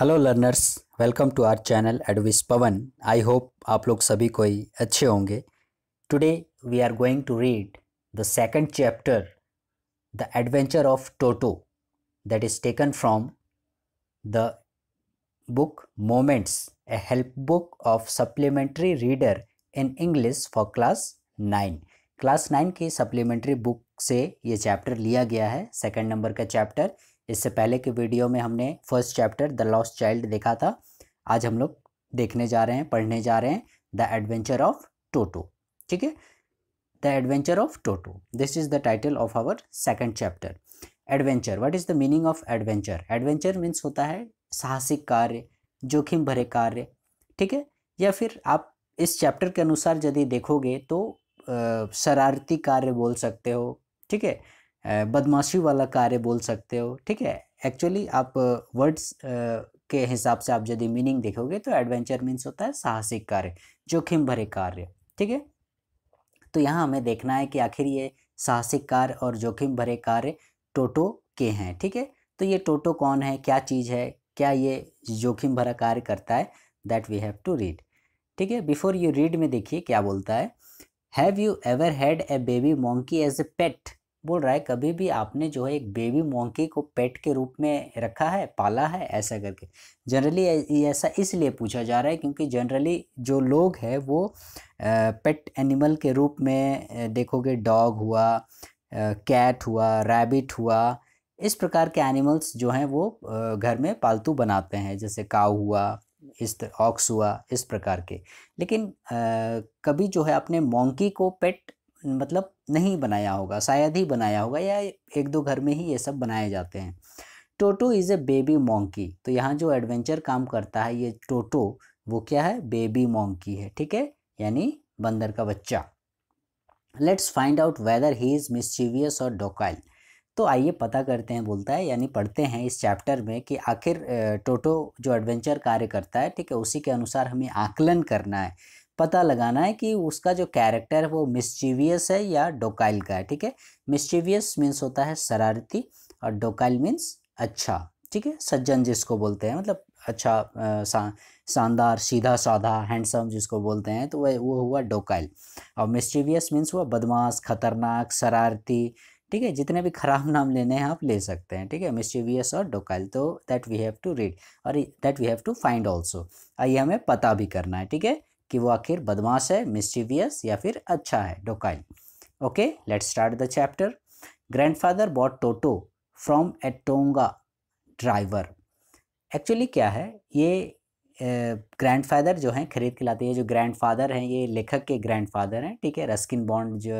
Hello learners welcome to our channel advis Pawan I hope आप लोग सभी कोई अच्छे होंगे today we are going to read the second chapter the adventure of Toto that is taken from the book moments a help book of supplementary reader in English for class nine class nine की supplementary book से ये chapter लिया गया है second number का chapter इससे पहले के वीडियो में हमने first chapter the lost child देखा था आज हम लोग देखने जा रहे हैं पढ़ने जा रहे हैं द एडवेंचर ऑफ टोटो ठीक है the adventure of Toto this is the title of our second chapter adventure what is the meaning of adventure adventure means होता है साहसिक कार्य जोखिम भरे कार्य ठीक है या फिर आप इस चैप्टर के अनुसार यदि देखोगे तो शरारती कार्य बोल सकते हो ठीक है बदमाशी वाला कार्य बोल सकते हो ठीक है एक्चुअली आप वर्ड्स के हिसाब से आप यदि मीनिंग देखोगे तो एडवेंचर मीन्स होता है साहसिक कार्य जोखिम भरे कार्य ठीक है तो यहाँ हमें देखना है कि आखिर ये साहसिक कार्य और जोखिम भरे कार्य टोटो के हैं ठीक है तो ये टोटो कौन है क्या चीज़ है क्या ये जोखिम भरा कार्य करता है that we have to read ठीक है बिफोर यू रीड में देखिए क्या बोलता है have you ever had a baby monkey as a pet बोल रहा है कभी भी आपने जो है एक बेबी मोंकी को पेट के रूप में रखा है पाला है ऐसा करके जनरली ऐसा इसलिए पूछा जा रहा है क्योंकि जनरली जो लोग हैं वो पेट एनिमल के रूप में देखोगे डॉग हुआ कैट हुआ रैबिट हुआ इस प्रकार के एनिमल्स जो हैं वो घर में पालतू बनाते हैं जैसे काऊ हुआ इस ऑक्स हुआ इस प्रकार के लेकिन आ, कभी जो है अपने मोंकी को पेट मतलब नहीं बनाया होगा शायद ही बनाया होगा या एक दो घर में ही ये सब बनाए जाते हैं Toto is a baby monkey तो यहाँ जो एडवेंचर काम करता है ये टोटो वो क्या है बेबी मोंकी है ठीक है यानी बंदर का बच्चा let's find out whether he is mischievous और डोकाइल तो आइए पता करते हैं बोलता है यानी पढ़ते हैं इस चैप्टर में कि आखिर टोटो जो एडवेंचर कार्य करता है ठीक है उसी के अनुसार हमें आकलन करना है पता लगाना है कि उसका जो कैरेक्टर है वो मिस्चिवियस है या डोकाइल का है ठीक है मिस्चिवियस मीन्स होता है शरारती और डोकाइल मीन्स अच्छा ठीक है सज्जन जिसको बोलते हैं मतलब अच्छा सा, शानदार सीधा साधा हैंडसम जिसको बोलते हैं तो वह वो हुआ डोकाइल और मिस्चिवियस मीन्स हुआ बदमाश खतरनाक शरारती ठीक है जितने भी खराब नाम लेने हैं आप ले सकते हैं ठीक है मिस्चिवियस और डोकाइल तो that we have to read और that we have to find also आइए हमें पता भी करना है ठीक है कि वो आखिर बदमाश है मिस्टिवियस या फिर अच्छा है docile okay let start the chapter grandfather bought Toto from tonga driver actually क्या है ये ग्रैंडफादर जो हैं खरीद के लाते हैं जो ग्रैंडफादर हैं ये लेखक के ग्रैंडफादर हैं ठीक है रस्किन बॉन्ड जो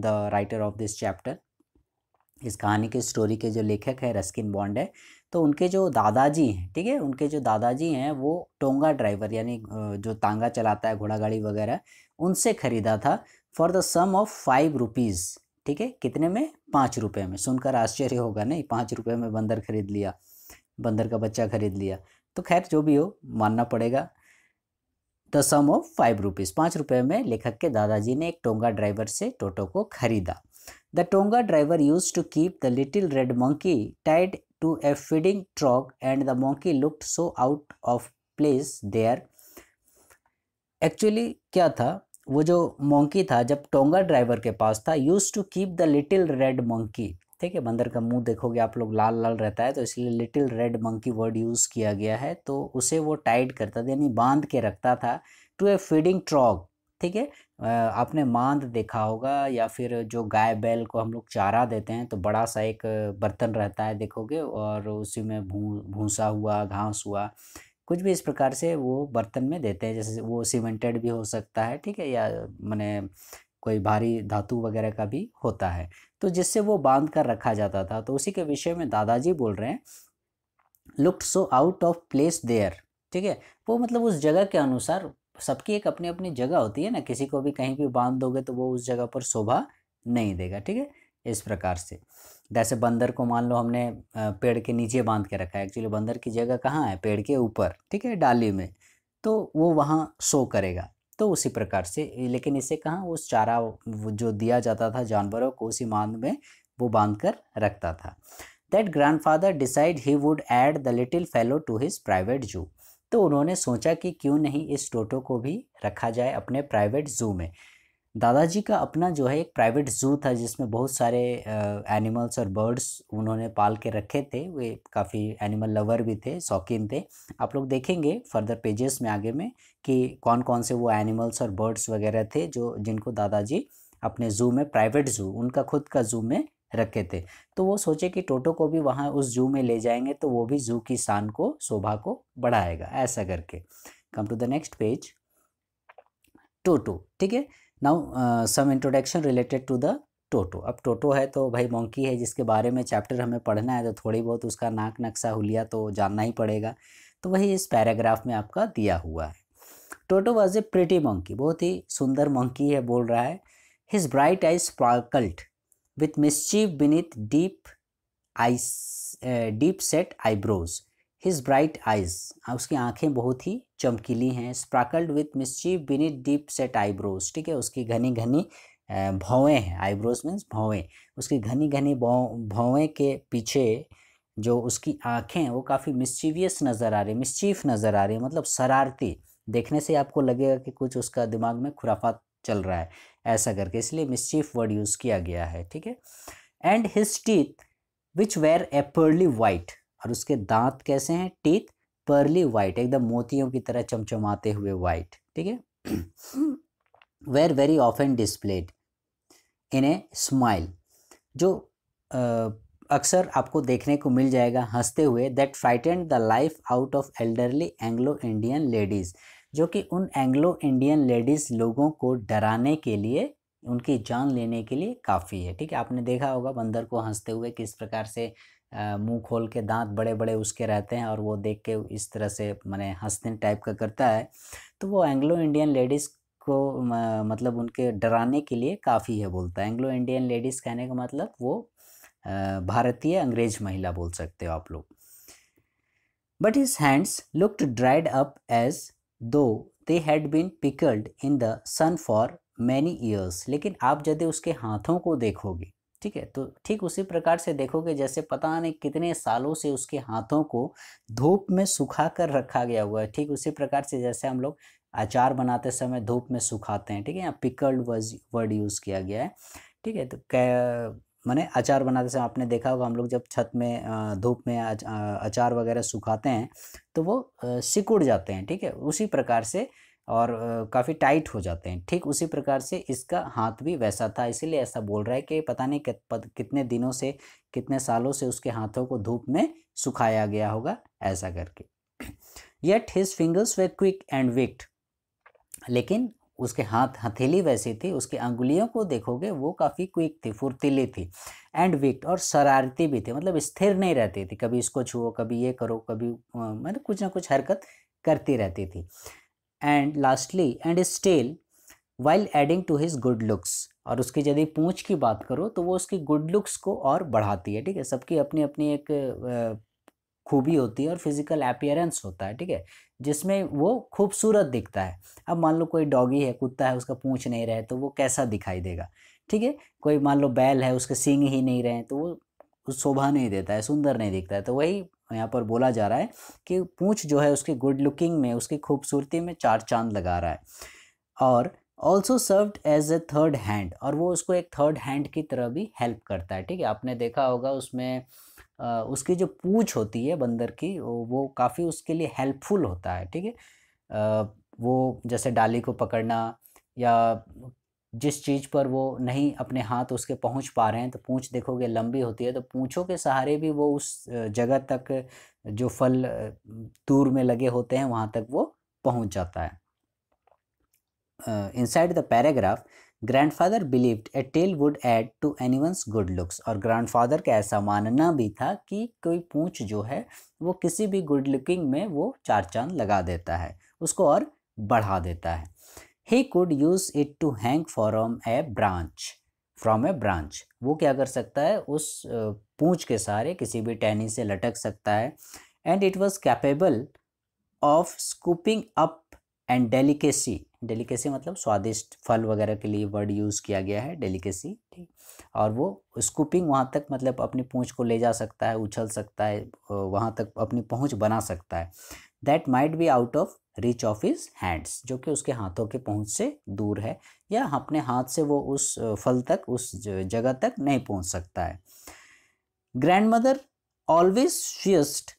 the writer of this chapter इस कहानी के स्टोरी के जो लेखक है रस्किन बॉन्ड है तो उनके जो दादाजी हैं ठीक है उनके जो दादाजी हैं वो टोंगा ड्राइवर यानी जो तांगा चलाता है घोड़ा गाड़ी वगैरह उनसे ख़रीदा था for the sum of five rupees ठीक है कितने में पाँच रुपये में सुनकर आश्चर्य होगा नहीं पाँच रुपये में बंदर खरीद लिया बंदर का बच्चा खरीद लिया तो खैर जो भी हो मानना पड़ेगा the sum of five rupees पाँच रुपये में लेखक के दादाजी ने एक टोंगा ड्राइवर से टोटो को खरीदा The Tonga driver used to keep the little red monkey tied to a feeding trough and the monkey looked so out of place there. Actually क्या था वो जो मोंकी था जब टोंगा ड्राइवर के पास था used to keep the little red monkey ठीक है बंदर का मुंह देखोगे आप लोग लाल लाल रहता है तो इसलिए little red monkey word use किया गया है तो उसे वो टाइड करता था यानी बांध के रखता था टू ए फीडिंग ट्रॉग ठीक है आपने मांद देखा होगा या फिर जो गाय बैल को हम लोग चारा देते हैं तो बड़ा सा एक बर्तन रहता है देखोगे और उसी में भू भूसा हुआ घास हुआ कुछ भी इस प्रकार से वो बर्तन में देते हैं जैसे वो सीमेंटेड भी हो सकता है ठीक है या मैंने कोई भारी धातु वगैरह का भी होता है तो जिससे वो बांध कर रखा जाता था तो उसी के विषय में दादाजी बोल रहे हैं look so out of place there ठीक है वो मतलब उस जगह के अनुसार सबकी एक अपनी अपनी जगह होती है ना किसी को भी कहीं भी बांध दोगे तो वो उस जगह पर शोभा नहीं देगा ठीक है इस प्रकार से जैसे बंदर को मान लो हमने पेड़ के नीचे बांध के रखा है एक्चुअली बंदर की जगह कहाँ है पेड़ के ऊपर ठीक है डाली में तो वो वहाँ शो करेगा तो उसी प्रकार से लेकिन इसे कहाँ उस चारा जो दिया जाता था जानवरों को उसी बांध में वो बांध कर रखता था that grandfather decide he would add the little fellow to his private zoo तो उन्होंने सोचा कि क्यों नहीं इस टोटो को भी रखा जाए अपने प्राइवेट ज़ू में दादाजी का अपना जो है एक प्राइवेट ज़ू था जिसमें बहुत सारे एनिमल्स और बर्ड्स उन्होंने पाल के रखे थे वे काफ़ी एनिमल लवर भी थे शौकीन थे आप लोग देखेंगे फर्दर पेजेस में आगे में कि कौन कौन से वो एनिमल्स और बर्ड्स वगैरह थे जो जिनको दादाजी अपने ज़ू में प्राइवेट ज़ू उनका खुद का ज़ू में रखे थे तो वो सोचे कि टोटो को भी वहाँ उस जू में ले जाएंगे तो वो भी जू की शान को शोभा को बढ़ाएगा ऐसा करके come to the next page Toto ठीक है now some introduction related to the Toto अब टोटो है तो भाई मोंकी है जिसके बारे में चैप्टर हमें पढ़ना है तो थोड़ी बहुत उसका नाक नक्शा हुलिया तो जानना ही पड़ेगा तो वही इस पैराग्राफ में आपका दिया हुआ है Toto was a pretty monkey बहुत ही सुंदर मोंकी है बोल रहा है his bright eyes sparkled with mischief beneath deep eyes uh, deep set eyebrows his bright eyes uh, उसकी आंखें बहुत ही चमकीली हैं sparkled with mischief beneath deep set eyebrows ठीक है उसकी घनी घनी uh, भौवें हैं आईब्रोज मीन्स भौवें उसकी घनी घनी भौवें के पीछे जो उसकी आँखें हैं वो काफ़ी मिस्चीवियस नज़र आ रही मिस्चीफ नज़र आ रही मतलब शरारती देखने से आपको लगेगा कि कुछ उसका दिमाग में खुराफात चल रहा है ऐसा करके इसलिए मिसचीफ वर्ड यूज़ किया गया है ठीक है and his teeth which were a pearly white और उसके दांत कैसे हैं टीथ पर्ली वाइट एकदम मोतियों की तरह चमचमाते हुए वाइट ठीक है were very often displayed in a smile जो अक्सर आपको देखने को मिल जाएगा हंसते हुए that frightened the life out of elderly Anglo Indian ladies जो कि उन एंग्लो इंडियन लेडीज़ लोगों को डराने के लिए उनकी जान लेने के लिए काफ़ी है ठीक है आपने देखा होगा बंदर को हंसते हुए किस प्रकार से मुंह खोल के दांत बड़े बड़े उसके रहते हैं और वो देख के इस तरह से मैंने हंसने टाइप का करता है तो वो एंग्लो इंडियन लेडीज़ को मतलब उनके डराने के लिए काफ़ी है बोलता है एंग्लो इंडियन लेडीज़ कहने का मतलब वो भारतीय अंग्रेज महिला बोल सकते हो आप लोग but his hands looked dried up as though they had been pickled in the sun for many years लेकिन आप यदि उसके हाथों को देखोगे ठीक है तो ठीक उसी प्रकार से देखोगे जैसे पता नहीं कितने सालों से उसके हाथों को धूप में सुखा कर रखा गया हुआ है ठीक उसी प्रकार से जैसे हम लोग अचार बनाते समय धूप में सुखाते हैं ठीक है यहाँ पिकल्ड वर्ड यूज़ किया गया है ठीक है तो माने अचार बनाते समय आपने देखा होगा हम लोग जब छत में धूप में अचार वगैरह सुखाते हैं तो वो सिकुड़ जाते हैं ठीक है उसी प्रकार से और काफ़ी टाइट हो जाते हैं ठीक उसी प्रकार से इसका हाथ भी वैसा था इसीलिए ऐसा बोल रहा है कि पता नहीं कितने दिनों से कितने सालों से उसके हाथों को धूप में सुखाया गया होगा ऐसा करके yet his fingers were quick and wicked लेकिन उसके हाथ हथेली वैसी थी उसकी अंगुलियों को देखोगे वो काफ़ी क्विक थी फुर्तीली थी एंड विक और शरारती भी थी मतलब स्थिर नहीं रहती थी कभी इसको छुओ कभी ये करो कभी मतलब कुछ ना कुछ हरकत करती रहती थी and lastly and still while adding to his good looks और उसकी यदि पूँछ की बात करो तो वो उसकी गुड लुक्स को और बढ़ाती है ठीक है सबकी अपनी अपनी एक खूबी होती है और फिजिकल अपियरेंस होता है ठीक है जिसमें वो खूबसूरत दिखता है अब मान लो कोई डॉगी है कुत्ता है उसका पूँछ नहीं रहे तो वो कैसा दिखाई देगा ठीक है कोई मान लो बैल है उसके सींग ही नहीं रहे तो वो शोभा नहीं देता है सुंदर नहीं दिखता है तो वही यहाँ पर बोला जा रहा है कि पूँछ जो है उसकी गुड लुकिंग में उसकी खूबसूरती में चार चांद लगा रहा है और also served as a third hand और वो उसको एक थर्ड हैंड की तरह भी हेल्प करता है ठीक है आपने देखा होगा उसमें उसकी जो पूछ होती है बंदर की वो काफ़ी उसके लिए हेल्पफुल होता है ठीक है वो जैसे डाली को पकड़ना या जिस चीज़ पर वो नहीं अपने हाथ उसके पहुंच पा रहे हैं तो पूँछ देखोगे लंबी होती है तो पूंछों के सहारे भी वो उस जगह तक जो फल दूर में लगे होते हैं वहाँ तक वो पहुँच जाता है inside the paragraph grandfather believed a tail would add to anyone's good looks और ग्रैंडफादर का ऐसा मानना भी था कि कोई पूँछ जो है वो किसी भी गुड लुकिंग में वो चार चांद लगा देता है उसको और बढ़ा देता है he could use it to hang from a branch from a branch वो क्या कर सकता है उस पूँछ के सहारे किसी भी टहनी से लटक सकता है and it was capable of scooping up and delicacy delicacy मतलब स्वादिष्ट फल वगैरह के लिए वर्ड यूज़ किया गया है डेलिकेसी ठीक और वो स्कूपिंग वहाँ तक मतलब अपनी पूँछ को ले जा सकता है उछल सकता है वहाँ तक अपनी पहुँच बना सकता है that might be out of reach of his hands जो कि उसके हाथों के पहुँच से दूर है या अपने हाथ से वो उस फल तक उस जगह तक नहीं पहुँच सकता है grandmother always shiest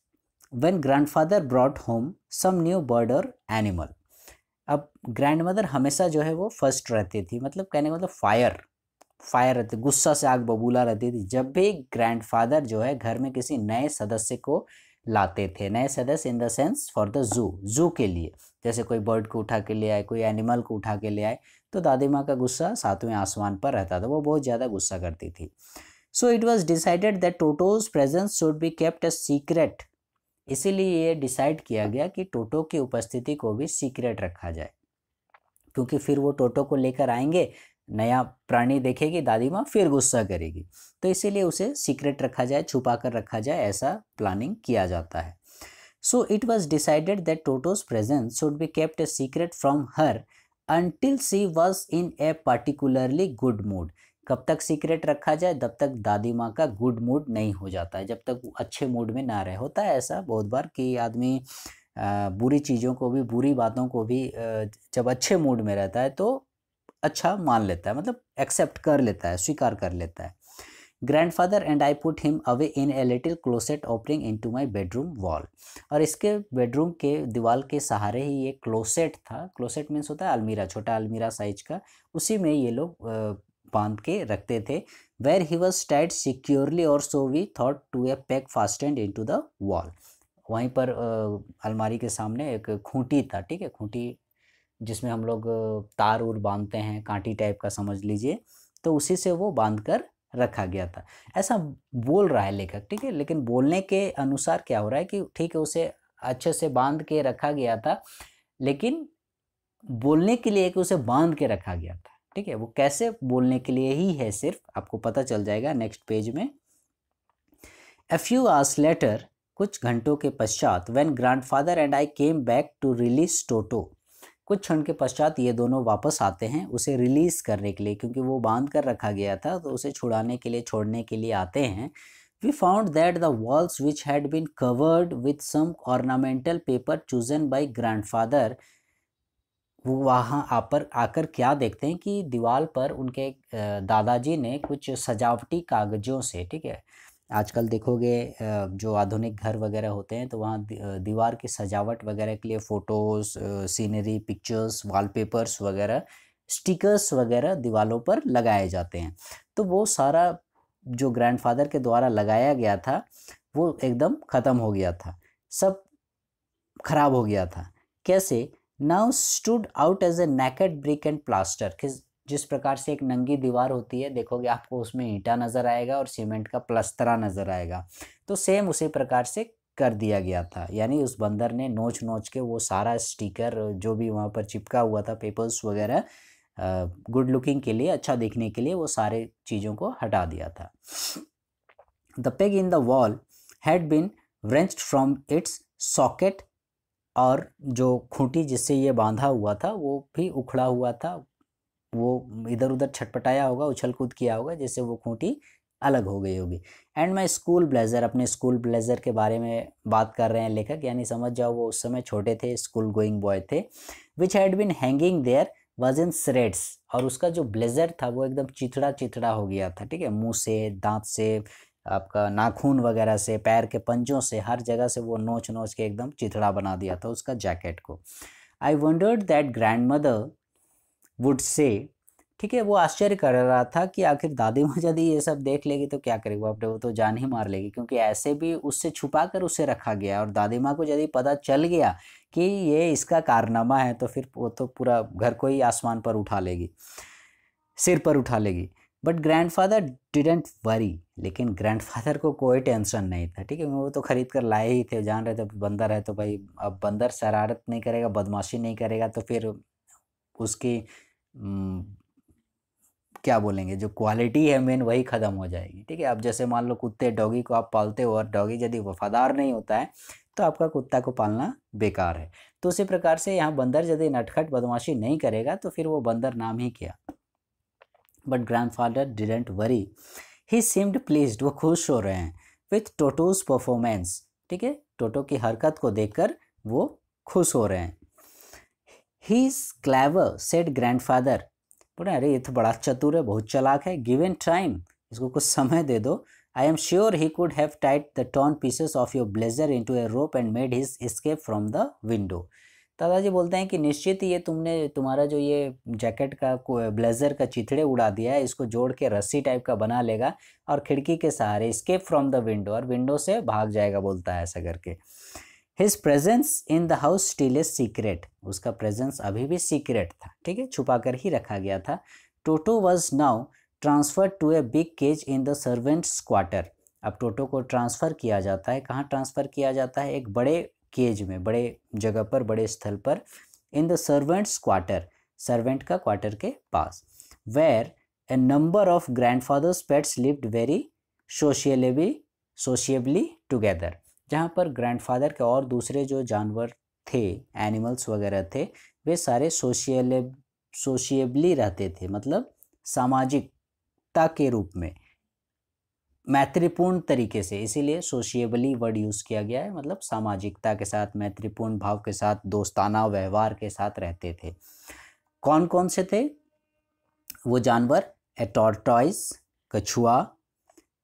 when grandfather brought home some new bird और एनिमल अब ग्रैंड मदर हमेशा जो है वो फर्स्ट रहती थी मतलब कहने का मतलब फायर फायर रहती गुस्सा से आग बबूला रहती थी जब भी फादर जो है घर में किसी नए सदस्य को लाते थे नए सदस्य in the sense for the zoo zoo के लिए जैसे कोई बर्ड को उठा के ले आए कोई एनिमल को उठा के ले आए तो दादी माँ का गुस्सा सातवें आसमान पर रहता था वो बहुत ज़्यादा गुस्सा करती थी so it was decided that Toto's presence should be kept a secret इसीलिए ये डिसाइड किया गया कि टोटो की उपस्थिति को भी सीक्रेट रखा जाए क्योंकि फिर वो टोटो को लेकर आएंगे नया प्राणी देखेगी दादी माँ फिर गुस्सा करेगी तो इसीलिए उसे सीक्रेट रखा जाए छुपा कर रखा जाए ऐसा प्लानिंग किया जाता है so it was decided that Toto's presence should be kept secret from her until she was in a particularly good mood कब तक सीक्रेट रखा जाए तब तक दादी माँ का गुड मूड नहीं हो जाता है जब तक अच्छे मूड में ना रहे होता है ऐसा बहुत बार कि आदमी बुरी चीज़ों को भी बुरी बातों को भी जब अच्छे मूड में रहता है तो अच्छा मान लेता है मतलब एक्सेप्ट कर लेता है स्वीकार कर लेता है grandfather and I put him away in a little closet opening into my bedroom wall और इसके बेडरूम के दीवार के सहारे ही ये क्लोसेट था क्लोसेट मीन्स होता है अलमीरा छोटा अलमीरा साइज का उसी में ये लोग बांध के रखते थे where he was tied securely और so we thought to a peg and into the wall वहीं पर अलमारी के सामने एक खूंटी था ठीक है खूंटी जिसमें हम लोग तार उर बांधते हैं कांटी टाइप का समझ लीजिए तो उसी से वो बांध कर रखा गया था ऐसा बोल रहा है लेखक ठीक है लेकिन बोलने के अनुसार क्या हो रहा है कि ठीक है उसे अच्छे से बांध के रखा गया था लेकिन बोलने के लिए कि उसे बांध के रखा गया था ठीक है वो कैसे बोलने के लिए ही है सिर्फ आपको पता चल जाएगा नेक्स्ट पेज में ए फ्यू आर्स लेटर कुछ घंटों के पश्चात when grandfather and I came back to release Toto कुछ क्षण के पश्चात ये दोनों वापस आते हैं उसे रिलीज़ करने के लिए क्योंकि वो बांध कर रखा गया था तो उसे छुड़ाने के लिए छोड़ने के लिए आते हैं we found that the walls which had been covered with some ornamental paper chosen by grandfather वो वहाँ आकर आकर क्या देखते हैं कि दीवार पर उनके दादाजी ने कुछ सजावटी कागजों से ठीक है आजकल देखोगे जो आधुनिक घर वगैरह होते हैं तो वहाँ दीवार की सजावट वगैरह के लिए फ़ोटोज़ सीनरी पिक्चर्स वॉलपेपर्स वगैरह स्टिकर्स वगैरह दीवारों पर लगाए जाते हैं तो वो सारा जो ग्रैंडफादर के द्वारा लगाया गया था वो एकदम ख़त्म हो गया था सब खराब हो गया था कैसे now stood out as a naked brick and plaster जिस प्रकार से एक नंगी दीवार होती है देखोगे आपको उसमें ईटा नज़र आएगा और सीमेंट का प्लस्तरा नज़र आएगा तो सेम उसी प्रकार से कर दिया गया था यानी उस बंदर ने नोच नोच के वो सारा स्टिकर जो भी वहाँ पर चिपका हुआ था पेपर्स वगैरह गुड लुकिंग के लिए अच्छा देखने के लिए वो सारे चीज़ों को हटा दिया था the peg in the wall had been wrenched from its socket और जो खूंटी जिससे ये बांधा हुआ था वो भी उखड़ा हुआ था वो इधर उधर छटपटाया होगा उछल कूद किया होगा जिससे वो खूंटी अलग हो गई होगी एंड मैं स्कूल ब्लेज़र अपने स्कूल ब्लेज़र के बारे में बात कर रहे हैं लेखक यानी समझ जाओ वो उस समय छोटे थे स्कूल गोइंग बॉय थे which had been hanging there was in shreds और उसका जो ब्लेज़र था वो एकदम चिथड़ा चिथड़ा हो गया था ठीक है मुँह से दांत से आपका नाखून वगैरह से पैर के पंजों से हर जगह से वो नोच नोच के एकदम चिथड़ा बना दिया था उसका जैकेट को I wondered that grandmother would से ठीक है वो आश्चर्य कर रहा था कि आखिर दादी माँ यदि ये सब देख लेगी तो क्या करेगी बाप वो तो जान ही मार लेगी क्योंकि ऐसे भी उससे छुपा कर उसे रखा गया और दादी माँ को यदि पता चल गया कि ये इसका कारनामा है तो फिर वो तो पूरा घर को ही आसमान पर उठा लेगी सिर पर उठा लेगी but grandfather didn't worry लेकिन ग्रैंड फादर को कोई टेंशन नहीं था ठीक है वो तो खरीद कर लाए ही थे जान रहे थे बंदर है तो भाई अब बंदर शरारत नहीं करेगा बदमाशी नहीं करेगा तो फिर उसकी क्या बोलेंगे जो क्वालिटी है मेन वही ख़त्म हो जाएगी ठीक है अब जैसे मान लो कुत्ते डॉगी को आप पालते हो और डॉगी यदि वफादार नहीं होता है तो आपका कुत्ता को पालना बेकार है तो उसी प्रकार से यहाँ बंदर यदि नटखट बदमाशी नहीं करेगा तो फिर वो बंदर नाम ही क्या but father didn't worry he seemed pleased वो खुश हो रहे हैं विथ टोटोज परफॉर्मेंस ठीक है टोटो की हरकत को देखकर वो खुश हो रहे हैं he is clever said grandfather बोले अरे ये तो बड़ा चतुर है बहुत चलाक है इन टाइम इसको कुछ समय दे दो I am sure he could have tied the torn pieces of your blazer into a rope and made his escape from the window दादाजी बोलते हैं कि निश्चित ये तुमने तुम्हारा जो ये जैकेट का ब्लेजर का चिथड़े उड़ा दिया है इसको जोड़ के रस्सी टाइप का बना लेगा और खिड़की के सहारे स्केप फ्रॉम द विंडो और विंडो से भाग जाएगा बोलता है ऐसा करके his presence in the house still is secret उसका प्रेजेंस अभी भी सीक्रेट था ठीक है छुपा कर ही रखा गया था Toto was now transfer to a big cage in the servants quarter अब टोटो को ट्रांसफ़र किया जाता है कहाँ ट्रांसफ़र किया जाता है एक बड़े केज में बड़े जगह पर बड़े स्थल पर in the servants quarter servant का क्वार्टर के पास where a number of grandfather's pets lived very सोशियलेबी सोशियबली टुगेदर जहाँ पर ग्रैंडफादर के और दूसरे जो जानवर थे एनिमल्स वगैरह थे वे सारे सोशियले सोशियबली रहते थे मतलब सामाजिकता के रूप में मैत्रीपूर्ण तरीके से इसीलिए सोशिएबली वर्ड यूज़ किया गया है मतलब सामाजिकता के साथ मैत्रीपूर्ण भाव के साथ दोस्ताना व्यवहार के साथ रहते थे कौन कौन से थे वो जानवर ए टॉर्टॉइस कछुआ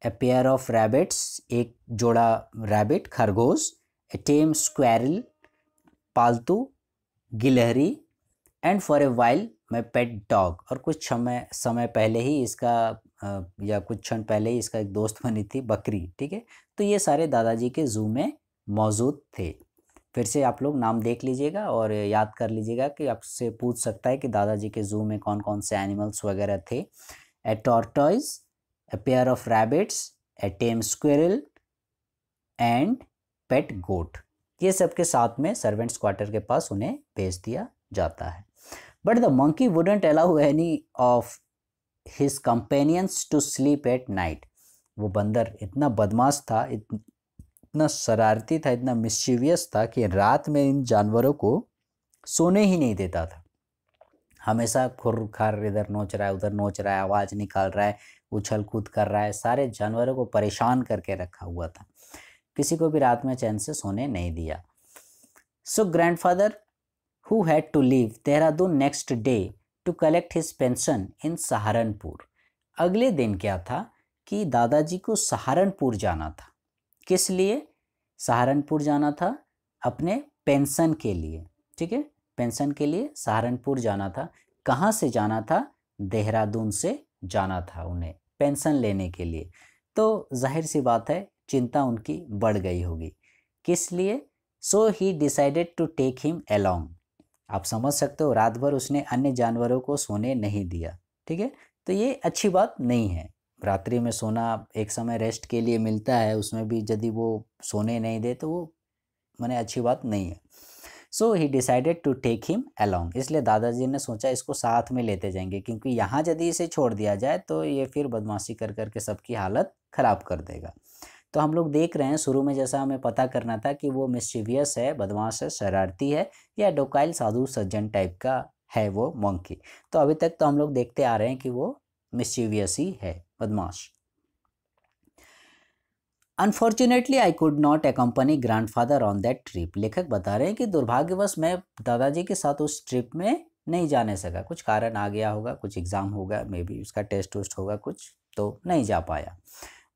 ए पेयर ऑफ रैबिट्स एक जोड़ा रैबिट खरगोश ए टेम स्क्वेरल पालतू गिलहरी and for a while my pet dog और कुछ समय समय पहले ही इसका या कुछ क्षण पहले ही इसका एक दोस्त बनी थी बकरी ठीक है तो ये सारे दादाजी के जू में मौजूद थे फिर से आप लोग नाम देख लीजिएगा और याद कर लीजिएगा कि आपसे पूछ सकता है कि दादाजी के जू में कौन कौन से एनिमल्स वगैरह थे a tortoise a pair of rabbits a tame squirrel and pet goat ये सब के साथ में सर्वेंट्स क्वार्टर के पास उन्हें भेज दिया जाता है but the monkey wouldn't allow any of his companions to sleep at night वो बंदर इतना बदमाश था इतना शरारती था इतना मिस्चिवियस था कि रात में इन जानवरों को सोने ही नहीं देता था हमेशा खुर खर इधर नोच रहा है उधर नोच रहा है आवाज़ निकाल रहा है उछल कूद कर रहा है सारे जानवरों को परेशान करके रखा हुआ था किसी को भी रात में चैन से सोने नहीं दिया so grandfather who had to leave Dehradun next day to collect his pension in Saharanpur अगले दिन क्या था कि दादाजी को सहारनपुर जाना था किस लिए सहारनपुर जाना था अपने पेंशन के लिए ठीक है पेंशन के लिए सहारनपुर जाना था कहाँ से जाना था देहरादून से जाना था उन्हें पेंशन लेने के लिए तो जाहिर सी बात है चिंता उनकी बढ़ गई होगी किस लिए so he decided to take him along आप समझ सकते हो रात भर उसने अन्य जानवरों को सोने नहीं दिया ठीक है तो ये अच्छी बात नहीं है रात्रि में सोना एक समय रेस्ट के लिए मिलता है उसमें भी यदि वो सोने नहीं दे तो वो मैंने अच्छी बात नहीं है so he decided to take him along इसलिए दादाजी ने सोचा इसको साथ में लेते जाएंगे क्योंकि यहाँ यदि इसे छोड़ दिया जाए तो ये फिर बदमाशी कर करके सबकी हालत ख़राब कर देगा तो हम लोग देख रहे हैं शुरू में जैसा हमें पता करना था कि वो मिस्चिवियस है बदमाश है शरारती है या डोकाइल साधु सज्जन टाइप का है वो मंकी तो अभी तक तो हम लोग देखते आ रहे हैं कि वो मिस्चिवियस ही है बदमाश unfortunately I could not accompany grandfather on that trip लेखक बता रहे हैं कि दुर्भाग्यवश मैं दादाजी के साथ उस ट्रिप में नहीं जाने सका कुछ कारण आ गया होगा कुछ एग्ज़ाम होगा मे बी उसका टेस्ट वेस्ट होगा कुछ तो नहीं जा पाया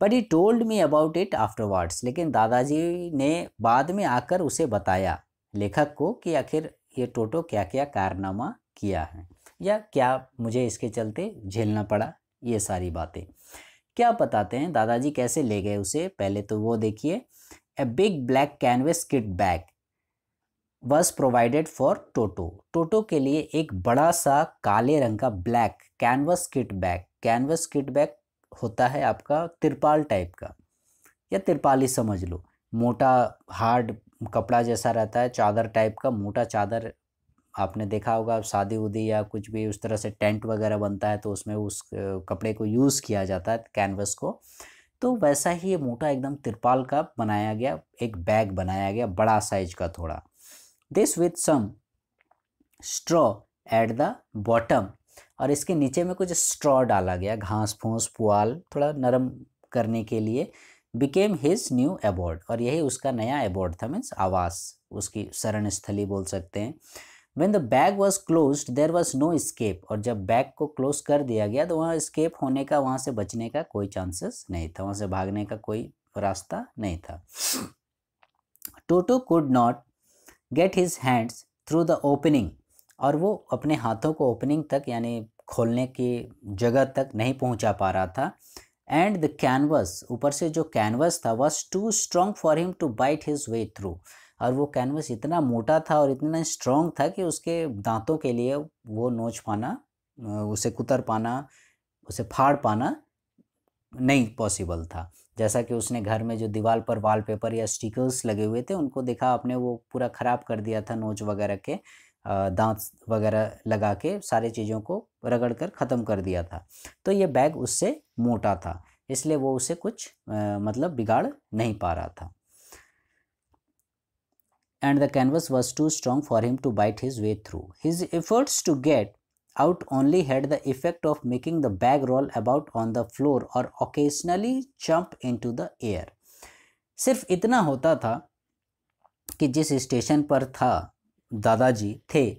but he told me about it afterwards लेकिन दादाजी ने बाद में आकर उसे बताया लेखक को कि आखिर ये टोटो क्या क्या कारनामा किया है या क्या मुझे इसके चलते झेलना पड़ा ये सारी बातें क्या बताते हैं दादाजी कैसे ले गए उसे पहले तो वो देखिए a big black canvas kit bag was provided for Toto Toto के लिए एक बड़ा सा काले रंग का black canvas kit bag canvas kit bag होता है आपका तिरपाल टाइप का या तिरपाली समझ लो मोटा हार्ड कपड़ा जैसा रहता है चादर टाइप का मोटा चादर आपने देखा होगा शादी उदी या कुछ भी उस तरह से टेंट वगैरह बनता है तो उसमें उस कपड़े को यूज़ किया जाता है कैनवस को तो वैसा ही ये मोटा एकदम तिरपाल का बनाया गया एक बैग बनाया गया बड़ा साइज का थोड़ा this with some straw at the bottom और इसके नीचे में कुछ स्ट्रॉ डाला गया घास फूस पुआल थोड़ा नरम करने के लिए बिकेम हिज न्यू अबॉर्ड और यही उसका नया अबॉर्ड था मीन्स आवास उसकी शरण स्थली बोल सकते हैं when the bag was close there was no escape और जब बैग को क्लोज कर दिया गया तो वहाँ स्केप होने का वहाँ से बचने का कोई चांसेस नहीं था वहाँ से भागने का कोई रास्ता नहीं था Toto could not get his hands through the opening और वो अपने हाथों को ओपनिंग तक यानी खोलने की जगह तक नहीं पहुंचा पा रहा था एंड द कैनवस ऊपर से जो कैनवस था was too strong for him to bite his way through और वो कैनवस इतना मोटा था और इतना स्ट्रॉन्ग था कि उसके दांतों के लिए वो नोच पाना उसे कुतर पाना उसे फाड़ पाना नहीं पॉसिबल था जैसा कि उसने घर में जो दीवार पर वॉलपेपर या स्टिकर्स लगे हुए थे उनको देखा आपने वो पूरा ख़राब कर दिया था नोच वगैरह के दांत वगैरह लगा के सारे चीज़ों को रगड़ कर ख़त्म कर दिया था तो ये बैग उससे मोटा था इसलिए वो उसे कुछ मतलब बिगाड़ नहीं पा रहा था and the canvas was too strong for him to bite his way through his efforts to get out only had the effect of making the bag roll about on the floor और occasionally jump into the air सिर्फ इतना होता था कि जिस station पर था दादाजी थे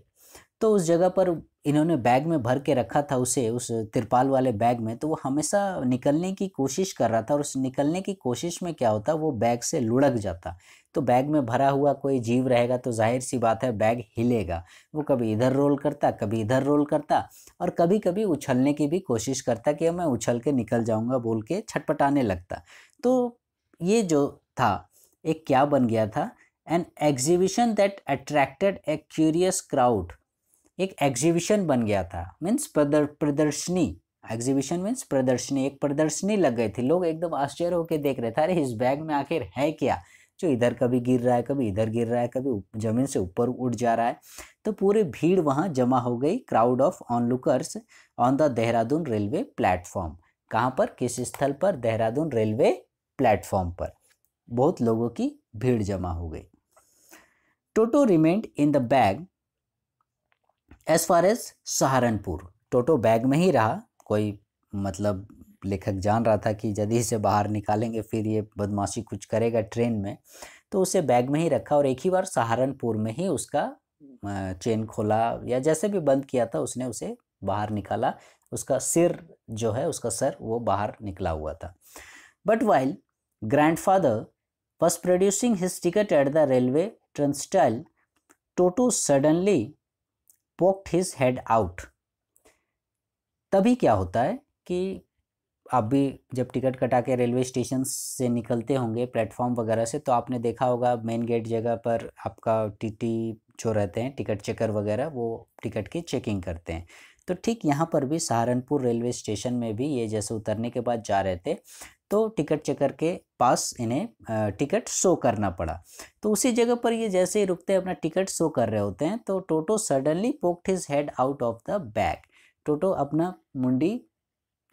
तो उस जगह पर इन्होंने बैग में भर के रखा था उसे उस तिरपाल वाले बैग में तो वो हमेशा निकलने की कोशिश कर रहा था और उस निकलने की कोशिश में क्या होता वो बैग से लुढ़क जाता तो बैग में भरा हुआ कोई जीव रहेगा तो जाहिर सी बात है बैग हिलेगा वो कभी इधर रोल करता कभी इधर रोल करता और कभी कभी उछलने की भी कोशिश करता कि मैं उछल के निकल जाऊँगा बोल के छटपटाने लगता तो ये जो था एक क्या बन गया था an exhibition that attracted a curious crowd एक एग्जीबिशन बन गया था मीन्स प्रदर्शनी एग्जीबिशन मीन्स प्रदर्शनी एक प्रदर्शनी लग गई थी लोग एकदम आश्चर्य होकर देख रहे थे अरे इस बैग में आखिर है क्या जो इधर कभी गिर रहा है कभी इधर गिर रहा है कभी ज़मीन से ऊपर उठ जा रहा है तो पूरी भीड़ वहाँ जमा हो गई crowd of onlookers on the Dehradun railway platform कहाँ पर किस स्थल पर देहरादून रेलवे प्लेटफॉर्म पर बहुत लोगों की भीड़ जमा हो गई Toto remained in the bag as far as Saharanpur Toto bag में ही रहा कोई मतलब लेखक जान रहा था कि यदि इसे बाहर निकालेंगे फिर ये बदमाशी कुछ करेगा ट्रेन में तो उसे बैग में ही रखा और एक ही बार सहारनपुर में ही उसका चेन खोला या जैसे भी बंद किया था उसने उसे बाहर निकाला उसका सिर जो है उसका सर वो बाहर निकला हुआ था but while grandfather was producing his ticket at the railway turnstile, Toto suddenly poked his head out. तभी क्या होता है कि आप भी जब टिकट कटा के रेलवे स्टेशन से निकलते होंगे प्लेटफॉर्म वगैरह से तो आपने देखा होगा मेन गेट जगह पर आपका टीटी जो रहते हैं टिकट चेकर वगैरह वो टिकट की चेकिंग करते हैं तो ठीक यहाँ पर भी सहारनपुर रेलवे स्टेशन में भी ये जैसे उतरने के बाद जा रहे थे तो टिकट चेकर के पास इन्हें टिकट शो करना पड़ा तो उसी जगह पर ये जैसे ही रुकते अपना टिकट शो कर रहे होते हैं तो Toto suddenly poked his head out of the bag Toto अपना मुंडी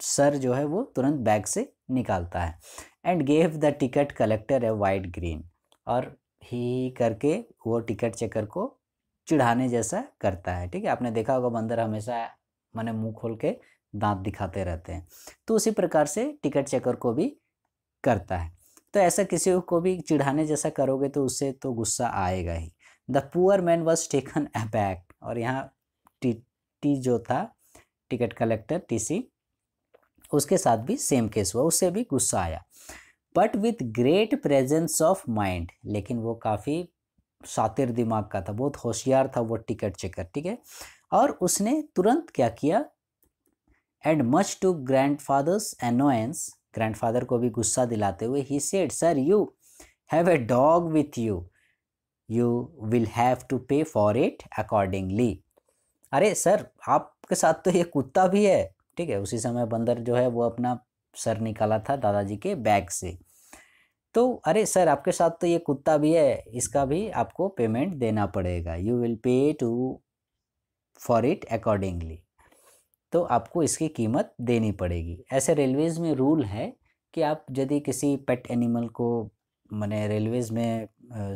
सर जो है वो तुरंत बैग से निकालता है and gave the ticket collector a wide grin और ही करके वो टिकट चेकर को चिढ़ाने जैसा करता है ठीक है आपने देखा होगा बंदर हमेशा मैंने मुंह खोल के दांत दिखाते रहते हैं तो उसी प्रकार से टिकट चेकर को भी करता है तो ऐसा किसी को भी चिढ़ाने जैसा करोगे तो उससे तो गुस्सा आएगा ही the poor man was taken aback और यहाँ टी टी जो था टिकट कलेक्टर टीसी उसके साथ भी सेम केस हुआ उससे भी गुस्सा आया but with great presence of mind लेकिन वो काफ़ी शातिर दिमाग का था बहुत होशियार था वो टिकट चेकर ठीक है और उसने तुरंत क्या किया and much to grandfather's annoyance father को भी गुस्सा दिलाते हुए he said sir you have a dog with you you will have to pay for it accordingly अरे सर आपके साथ तो ये कुत्ता भी है ठीक है उसी समय बंदर जो है वो अपना सर निकाला था दादाजी के बैग से तो अरे सर आपके साथ तो ये कुत्ता भी है इसका भी आपको पेमेंट देना पड़ेगा you will pay to for it accordingly तो आपको इसकी कीमत देनी पड़ेगी ऐसे रेलवेज़ में रूल है कि आप यदि किसी पेट एनिमल को मैंने रेलवेज़ में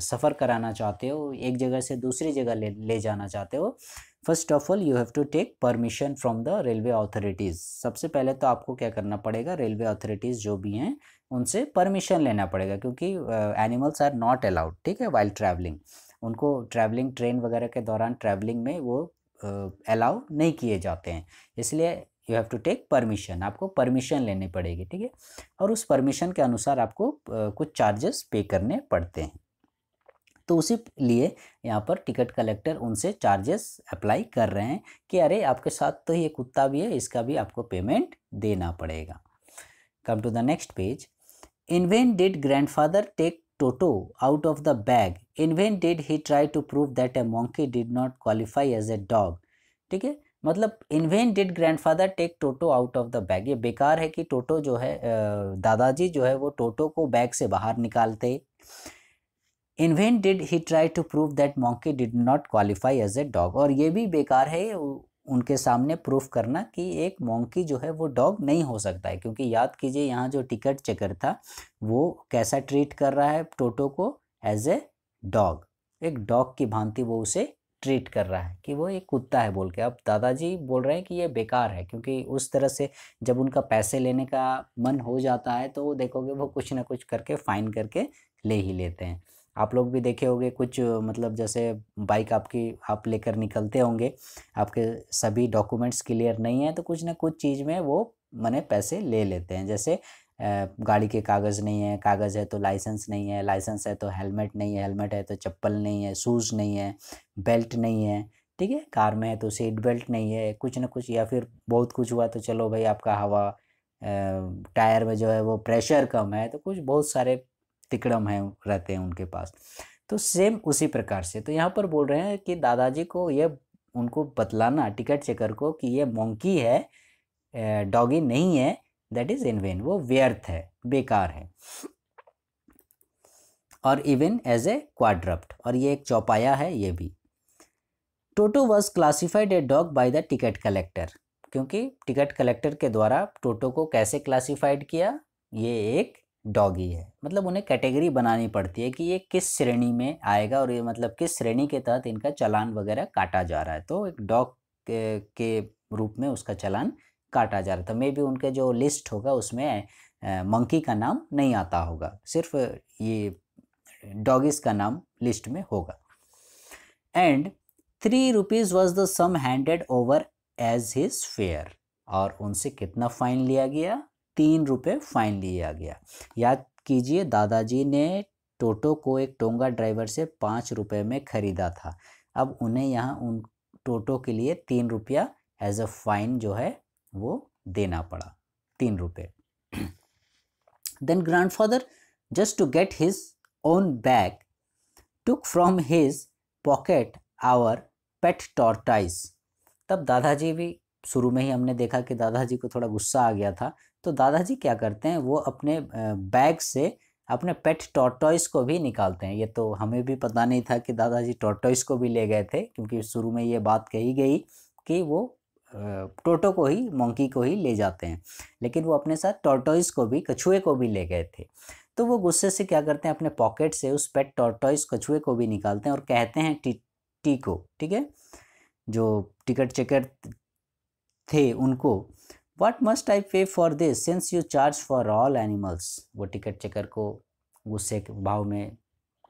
सफ़र कराना चाहते हो एक जगह से दूसरी जगह ले ले जाना चाहते हो first of all you have to take permission from the railway authorities सबसे पहले तो आपको क्या करना पड़ेगा रेलवे अथॉरिटीज़ जो भी हैं उनसे परमिशन लेना पड़ेगा क्योंकि एनिमल्स आर नॉट अलाउड ठीक है वाइल्ड ट्रैवलिंग उनको ट्रैवलिंग ट्रेन वगैरह के दौरान ट्रैवलिंग में वो अलाउ नहीं किए जाते हैं इसलिए you have to take permission आपको परमिशन लेनी पड़ेगी ठीक है और उस परमिशन के अनुसार आपको कुछ चार्जेस पे करने पड़ते हैं तो उसी लिए यहाँ पर टिकट कलेक्टर उनसे चार्जेस अप्लाई कर रहे हैं कि अरे आपके साथ तो ये कुत्ता भी है इसका भी आपको पेमेंट देना पड़ेगा come to the next page in when did grandfather take Toto out of the bag. Invented, he try to prove that a monkey did not qualify as a dog. ठीक है मतलब grand grandfather take Toto out of the bag ये बेकार है कि टोटो जो है दादाजी जो है वो टोटो को बैग से बाहर निकालते did he try to prove that monkey did not qualify as a dog और ये भी बेकार है उनके सामने प्रूफ करना कि एक मोंकी जो है वो डॉग नहीं हो सकता है क्योंकि याद कीजिए यहाँ जो टिकट चेकर था वो कैसा ट्रीट कर रहा है टोटो को एज ए डॉग एक डॉग की भांति वो उसे ट्रीट कर रहा है कि वो एक कुत्ता है बोल के अब दादाजी बोल रहे हैं कि ये बेकार है क्योंकि उस तरह से जब उनका पैसे लेने का मन हो जाता है तो वो देखोगे वो कुछ ना कुछ करके फ़ाइन करके ले ही लेते हैं आप लोग भी देखे होंगे कुछ मतलब जैसे बाइक आपकी आप लेकर निकलते होंगे आपके सभी डॉक्यूमेंट्स क्लियर नहीं है तो कुछ ना कुछ चीज़ में वो मैंने पैसे ले लेते हैं जैसे गाड़ी के कागज़ नहीं है कागज़ है तो लाइसेंस नहीं है लाइसेंस है तो हेलमेट नहीं है हेलमेट है तो चप्पल नहीं है शूज़ नहीं है बेल्ट नहीं है ठीक है कार में है तो सीट बेल्ट नहीं है कुछ ना कुछ या फिर बहुत कुछ हुआ तो चलो भाई आपका हवा टायर में जो है वो प्रेशर कम है तो कुछ बहुत सारे तिकड़म है रहते हैं उनके पास तो सेम उसी प्रकार से तो यहाँ पर बोल रहे हैं कि दादाजी को यह उनको बतलाना टिकट चेकर को कि ये मोंकी है डॉगी नहीं है दैट इज़ वेन वो व्यर्थ है बेकार है और इवन एज ए क्वाड्रप्ट और ये एक चौपाया है ये भी Toto was classified a dog by the ticket collector क्योंकि टिकट कलेक्टर के द्वारा टोटो को कैसे क्लासिफाइड किया ये एक डॉगी है मतलब उन्हें कैटेगरी बनानी पड़ती है कि ये किस श्रेणी में आएगा और ये मतलब किस श्रेणी के तहत इनका चलान वगैरह काटा जा रहा है तो एक डॉग के, के रूप में उसका चलान काटा जा रहा था मे भी उनके जो लिस्ट होगा उसमें मंकी का नाम नहीं आता होगा सिर्फ ये डॉगिस का नाम लिस्ट में होगा and three rupees was the sum handed over as his fare और उनसे कितना फाइन लिया गया तीन रुपये फाइन लिया गया याद कीजिए दादाजी ने टोटो को एक टोंगा ड्राइवर से पाँच रुपये में ख़रीदा था अब उन्हें यहाँ उन टोटो के लिए तीन रुपया एज अ फाइन जो है वो देना पड़ा तीन रुपये then grandfather just to get his own bag took from his pocket our pet tortoise तब दादाजी भी शुरू में ही हमने देखा कि दादाजी को थोड़ा गुस्सा आ गया था तो दादाजी क्या करते हैं वो अपने बैग से अपने पेट टॉटॉइस को भी निकालते हैं ये तो हमें भी पता नहीं था कि दादाजी टॉटॉइस को भी ले गए थे क्योंकि शुरू में ये बात कही गई कि वो टोटो को ही मंकी को ही ले जाते हैं लेकिन वो अपने साथ टॉटॉइस को भी कछुए को भी ले गए थे तो वो गुस्से से क्या करते हैं अपने पॉकेट से उस पेट टॉटॉइस कछुए को भी निकालते हैं और कहते हैं टी टी को ठीक है जो टिकट चेकर थे उनको what must I pay for this since you charge for all animals वो टिकट चेकर को गुस्से के भाव में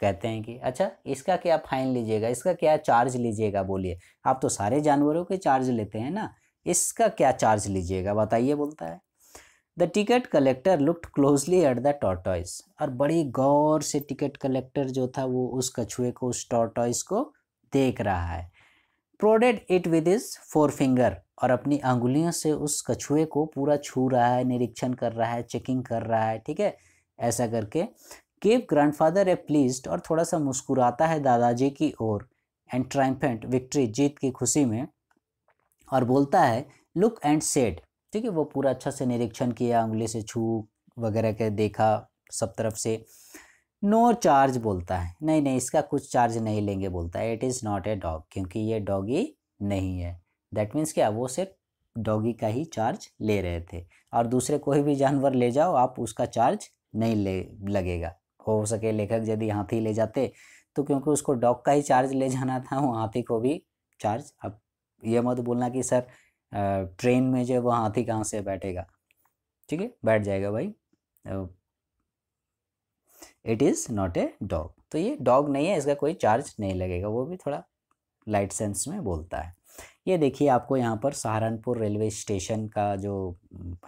कहते हैं कि अच्छा इसका क्या फाइन लीजिएगा इसका क्या चार्ज लीजिएगा बोलिए आप तो सारे जानवरों के चार्ज लेते हैं ना इसका क्या चार्ज लीजिएगा बताइए बोलता है the ticket collector looked closely at the tortoise और बड़ी गौर से टिकट कलेक्टर जो था वो उस कछुए को उस टॉटॉइस को देख रहा है prodded it with his forefinger और अपनी अंगुलियों से उस कछुए को पूरा छू रहा है निरीक्षण कर रहा है चेकिंग कर रहा है ठीक है ऐसा करके केव ग्रैंडफादर ए प्लीज और थोड़ा सा मुस्कुराता है दादाजी की ओर एंड ट्राइम्फेंट विक्ट्री जीत की खुशी में और बोलता है लुक एंड सेड ठीक है वो पूरा अच्छा से निरीक्षण किया उंगली से छू वगैरह के देखा सब तरफ से नो चार्ज बोलता है नहीं नहीं इसका कुछ चार्ज नहीं लेंगे बोलता है it is not a dog क्योंकि ये डॉगी नहीं है दैट मीन्स क्या वो सिर्फ डॉगी का ही चार्ज ले रहे थे और दूसरे कोई भी जानवर ले जाओ आप उसका चार्ज नहीं ले लगेगा हो सके लेखक यदि हाथी ले जाते तो क्योंकि उसको डॉग का ही चार्ज ले जाना था वो हाथी को भी चार्ज अब ये मत बोलना कि सर ट्रेन में जो वो हाथी कहाँ से बैठेगा ठीक है बैठ जाएगा भाई it is not a dog तो ये डॉग नहीं है इसका कोई चार्ज नहीं लगेगा वो भी थोड़ा लाइट सेंस में बोलता है ये देखिए आपको यहाँ पर सहारनपुर रेलवे स्टेशन का जो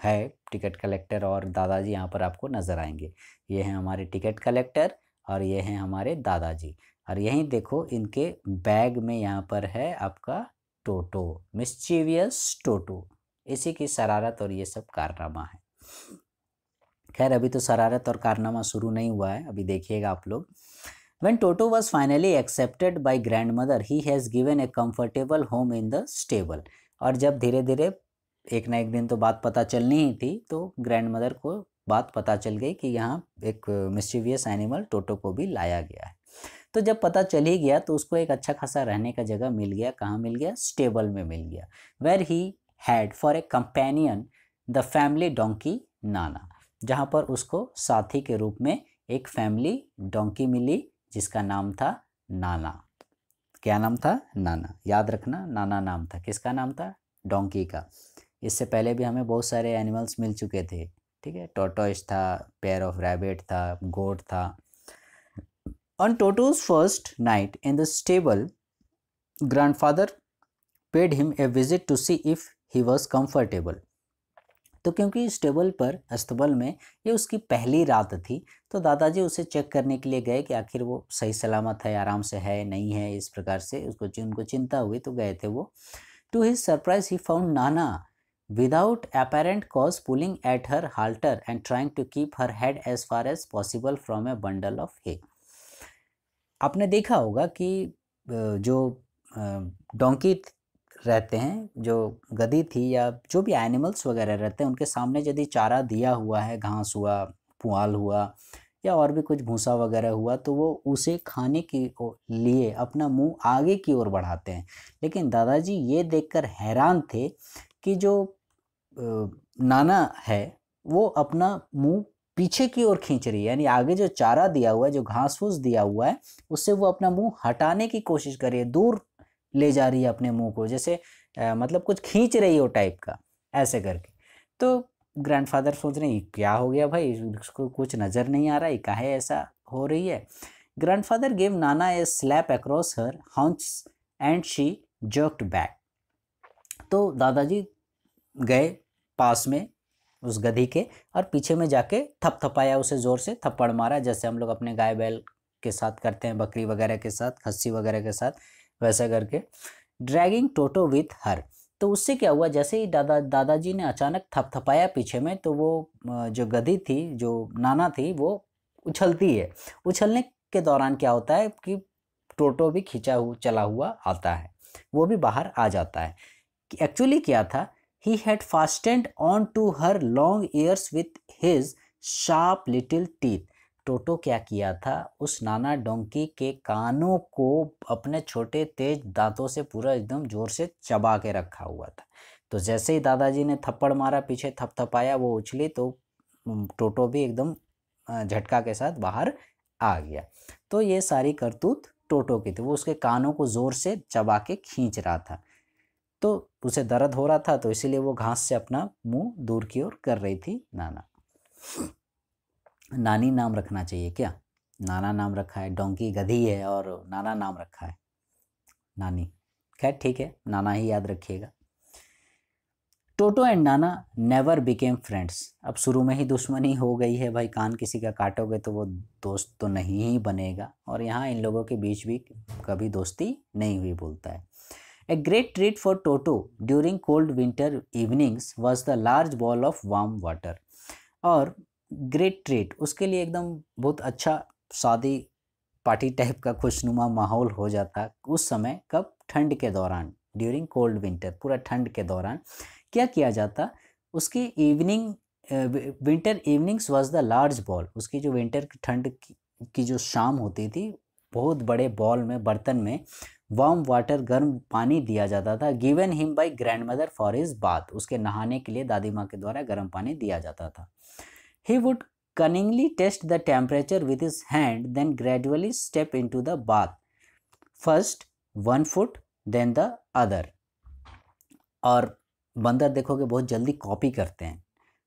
है टिकट कलेक्टर और दादाजी यहाँ पर आपको नज़र आएंगे ये हैं हमारे टिकट कलेक्टर और ये हैं हमारे दादाजी और यहीं देखो इनके बैग में यहाँ पर है आपका टोटो मिस्चीवियस टोटो इसी की शरारत और ये सब कारनामा है खैर अभी तो शरारत और कारनामा शुरू नहीं हुआ है अभी देखिएगा आप लोग Toto was finally accepted by grandmother he has given a comfortable home in the stable और जब धीरे धीरे एक ना एक दिन तो बात पता चलनी ही थी तो ग्रैंड मदर को बात पता चल गई कि यहाँ एक मिस्टिवियस एनिमल टोटो को भी लाया गया है तो जब पता चल ही गया तो उसको एक अच्छा खासा रहने का जगह मिल गया कहाँ मिल गया स्टेबल में मिल गया where he had for a companion the family donkey Nana जहाँ पर उसको साथी के रूप में एक फैमिली डोंकी मिली जिसका नाम था नाना क्या नाम था नाना याद रखना नाना नाम था किसका नाम था डोंकी का इससे पहले भी हमें बहुत सारे एनिमल्स मिल चुके थे ठीक है टोटोइस था पेयर ऑफ रैबिट था गोट था on Toto's first night in the stable grandfather paid him a visit to see if he was comfortable तो क्योंकि इस टेबल पर अस्तबल में ये उसकी पहली रात थी तो दादाजी उसे चेक करने के लिए गए कि आखिर वो सही सलामत है आराम से है नहीं है इस प्रकार से उसको उनको चिंता हुई तो गए थे वो to his surprise he found Nana without apparent cause pulling at her halter and trying to keep her head as far as possible from a bundle of hay आपने देखा होगा कि जो डोंकी रहते हैं जो गदी थी या जो भी एनिमल्स वगैरह रहते हैं उनके सामने यदि चारा दिया हुआ है घास हुआ पुआल हुआ या और भी कुछ भूसा वगैरह हुआ तो वो उसे खाने के लिए अपना मुंह आगे की ओर बढ़ाते हैं लेकिन दादाजी ये देखकर हैरान थे कि जो नाना है वो अपना मुंह पीछे की ओर खींच रही है यानी आगे जो चारा दिया हुआ है जो घास फूस दिया हुआ है उससे वो अपना मुंह हटाने की कोशिश कर रही है दूर ले जा रही है अपने मुंह को जैसे आ, मतलब कुछ खींच रही हो टाइप का ऐसे करके तो ग्रैंडफादर सोच रहे हैं क्या हो गया भाई इसको कुछ नज़र नहीं आ रहा है काहे ऐसा हो रही है ग्रैंडफादर gave नाना ए स्लैप अक्रॉस हर हंस एंड शी jerked बैक तो दादाजी गए पास में उस गधी के और पीछे में जाके थपथपाया उसे ज़ोर से थप्पड़ मारा जैसे हम लोग अपने गाय बैल के साथ करते हैं बकरी वगैरह के साथ खस्सी वगैरह के साथ वैसा करके ड्रैगिंग टोटो विथ हर तो उससे क्या हुआ जैसे ही दादा दादाजी ने अचानक थपथपाया पीछे में तो वो जो गधी थी जो नाना थी वो उछलती है उछलने के दौरान क्या होता है कि टोटो भी खींचा हुआ चला हुआ आता है वो भी बाहर आ जाता है एक्चुअली क्या था he had fastened on to her long ears with his sharp little teeth Toto क्या किया था उस नाना डोंकी के कानों को अपने छोटे तेज दांतों से पूरा एकदम जोर से चबा के रखा हुआ था तो जैसे ही दादाजी ने थप्पड़ मारा पीछे थपथपाया वो उछली तो टोटो भी एकदम झटका के साथ बाहर आ गया तो ये सारी करतूत टोटो की थी वो उसके कानों को ज़ोर से चबा के खींच रहा था तो उसे दर्द हो रहा था तो इसीलिए वो घास से अपना मुंह दूर की ओर कर रही थी नाना नानी नाम रखना चाहिए क्या नाना नाम रखा है डोंकी गधी है और नाना नाम रखा है नानी खैर ठीक है नाना ही याद रखिएगा Toto and Nana never became friends अब शुरू में ही दुश्मनी हो गई है भाई कान किसी का काटोगे तो वो दोस्त तो नहीं ही बनेगा और यहाँ इन लोगों के बीच भी कभी दोस्ती नहीं हुई बोलता है a great treat for Toto during cold winter evenings was the large bowl of warm water और ग्रेट ट्रेट उसके लिए एकदम बहुत अच्छा शादी पार्टी टाइप का खुशनुमा माहौल हो जाता उस समय कब ठंड के दौरान ड्यूरिंग कोल्ड विंटर पूरा ठंड के दौरान क्या किया जाता उसकी evening winter evenings was the large bowl उसकी जो विंटर की ठंड की जो शाम होती थी बहुत बड़े बॉल में बर्तन में वार्म वाटर गर्म पानी दिया जाता था given him by grandmother for his bath उसके नहाने के लिए दादी माँ के द्वारा गर्म पानी दिया जाता था He would cunningly test the temperature with his hand, then gradually step into the bath. First one foot, then the other. और बंदर देखोगे बहुत जल्दी कॉपी करते हैं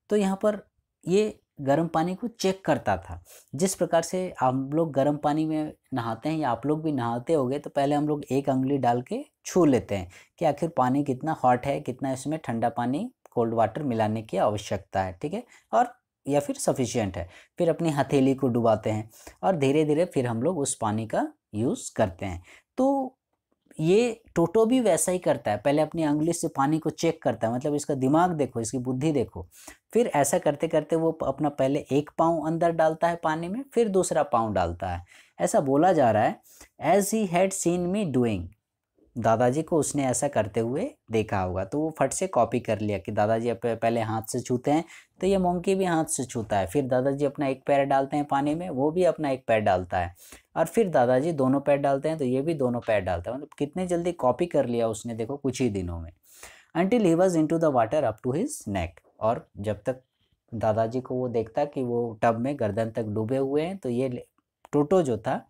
तो यहाँ पर ये गर्म पानी को चेक करता था जिस प्रकार से हम लोग गर्म पानी में नहाते हैं या आप लोग भी नहाते होगे तो पहले हम लोग एक अंगुली डाल के छू लेते हैं कि आखिर पानी कितना हॉट है कितना इसमें ठंडा पानी कोल्ड वाटर मिलाने की आवश्यकता है ठीक है और या फिर सफिशियंट है फिर अपनी हथेली को डुबाते हैं और धीरे धीरे फिर हम लोग उस पानी का यूज़ करते हैं तो ये टोटो भी वैसा ही करता है पहले अपनी अंगुली से पानी को चेक करता है मतलब इसका दिमाग देखो इसकी बुद्धि देखो फिर ऐसा करते करते वो अपना पहले एक पाँव अंदर डालता है पानी में फिर दूसरा पाँव डालता है ऐसा बोला जा रहा है as he had seen me doing दादाजी को उसने ऐसा करते हुए देखा होगा तो वो फट से कॉपी कर लिया कि दादाजी पहले हाथ से छूते हैं तो ये मोंकी भी हाथ से छूता है फिर दादाजी अपना एक पैर डालते हैं पानी में वो भी अपना एक पैर डालता है और फिर दादाजी दोनों पैर डालते हैं तो ये भी दोनों पैर डालता है मतलब कितने जल्दी कॉपी कर लिया उसने देखो कुछ ही दिनों में until he was into the water up to his neck और जब तक दादाजी को वो देखता कि वो टब में गर्दन तक डूबे हुए हैं तो ये टोटो जो था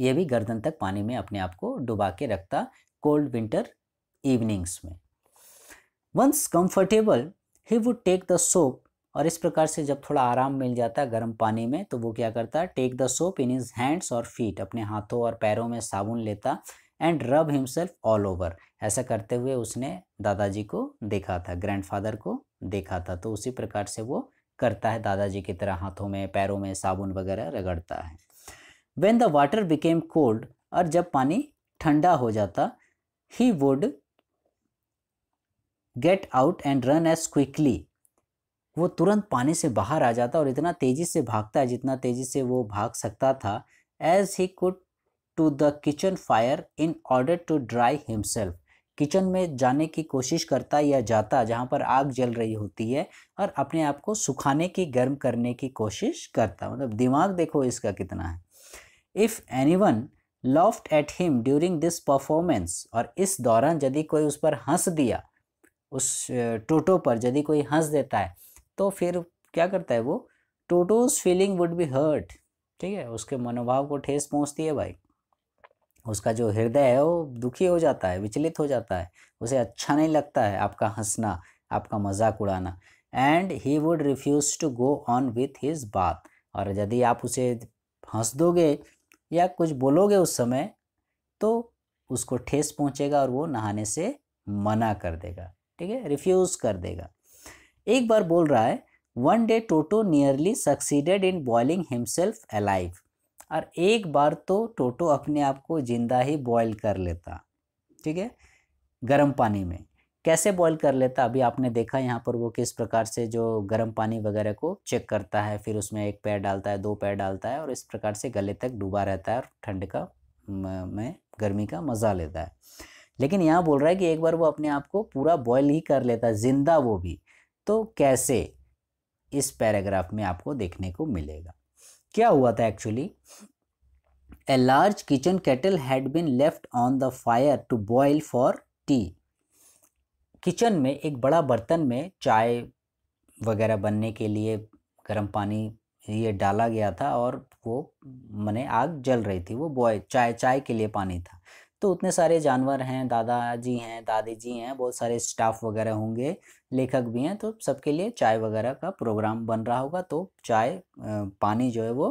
ये भी गर्दन तक पानी में अपने आप को डुबा के रखता कोल्ड विंटर इवनिंग्स में once comfortable he would take the soap और इस प्रकार से जब थोड़ा आराम मिल जाता है गर्म पानी में तो वो क्या करता है take the soap in his hands और फीट अपने हाथों और पैरों में साबुन लेता एंड रब हिमसेल्फ ऑल ओवर ऐसा करते हुए उसने दादाजी को देखा था ग्रैंडफादर को देखा था तो उसी प्रकार से वो करता है दादाजी की तरह हाथों में पैरों में साबुन वगैरह रगड़ता है when the water became cold और जब पानी ठंडा हो जाता he would get out and run as quickly वो तुरंत पानी से बाहर आ जाता और इतना तेज़ी से भागता है जितना तेज़ी से वो भाग सकता था as he could to the kitchen fire in order to dry himself kitchen में जाने की कोशिश करता या जाता जहाँ पर आग जल रही होती है और अपने आप को सुखाने की गर्म करने की कोशिश करता मतलब दिमाग देखो इसका कितना है if anyone laughed at him during this performance और इस दौरान यदि कोई उस पर हंस दिया उस टोटो पर यदि कोई हंस देता है तो फिर क्या करता है वो Toto's feeling would be hurt ठीक है उसके मनोभाव को ठेस पहुंचती है भाई उसका जो हृदय है वो दुखी हो जाता है विचलित हो जाता है उसे अच्छा नहीं लगता है आपका हंसना आपका मजाक उड़ाना and he would refuse to go on with his बात और यदि आप उसे हंस दोगे या कुछ बोलोगे उस समय तो उसको ठेस पहुंचेगा और वो नहाने से मना कर देगा ठीक है रिफ्यूज़ कर देगा एक बार बोल रहा है one day Toto nearly succeeded in boiling himself alive और एक बार तो टोटो अपने आप को ज़िंदा ही बॉयल कर लेता ठीक है गर्म पानी में कैसे बॉईल कर लेता अभी आपने देखा यहाँ पर वो किस प्रकार से जो गर्म पानी वगैरह को चेक करता है फिर उसमें एक पैर डालता है दो पैर डालता है और इस प्रकार से गले तक डूबा रहता है और ठंड का में गर्मी का मज़ा लेता है लेकिन यहाँ बोल रहा है कि एक बार वो अपने आप को पूरा बॉयल ही कर लेता है ज़िंदा वो भी तो कैसे इस पैराग्राफ में आपको देखने को मिलेगा क्या हुआ था actually a large kitchen kettle had been left on the fire to boil for tea kitchen में एक बड़ा बर्तन में चाय वगैरह बनने के लिए गर्म पानी ये डाला गया था और वो मैंने आग जल रही थी वो बॉय चाय चाय के लिए पानी था तो उतने सारे जानवर हैं दादाजी हैं दादी जी हैं बहुत सारे स्टाफ वगैरह होंगे लेखक भी हैं तो सबके लिए चाय वगैरह का प्रोग्राम बन रहा होगा तो चाय पानी जो है वो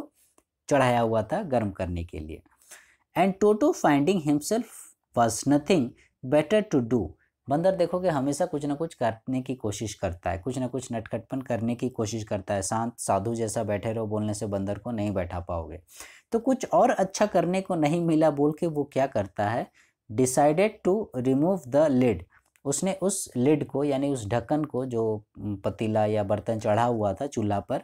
चढ़ाया हुआ था गर्म करने के लिए and Toto finding himself was nothing better to do बंदर देखोगे हमेशा कुछ ना कुछ करने की कोशिश करता है कुछ ना कुछ नटखटपन करने की कोशिश करता है शांत साधु जैसा बैठे रहो बोलने से बंदर को नहीं बैठा पाओगे तो कुछ और अच्छा करने को नहीं मिला बोल के वो क्या करता है decided to remove the lid उसने उस लिड को यानी उस ढक्कन को जो पतीला या बर्तन चढ़ा हुआ था चूल्हा पर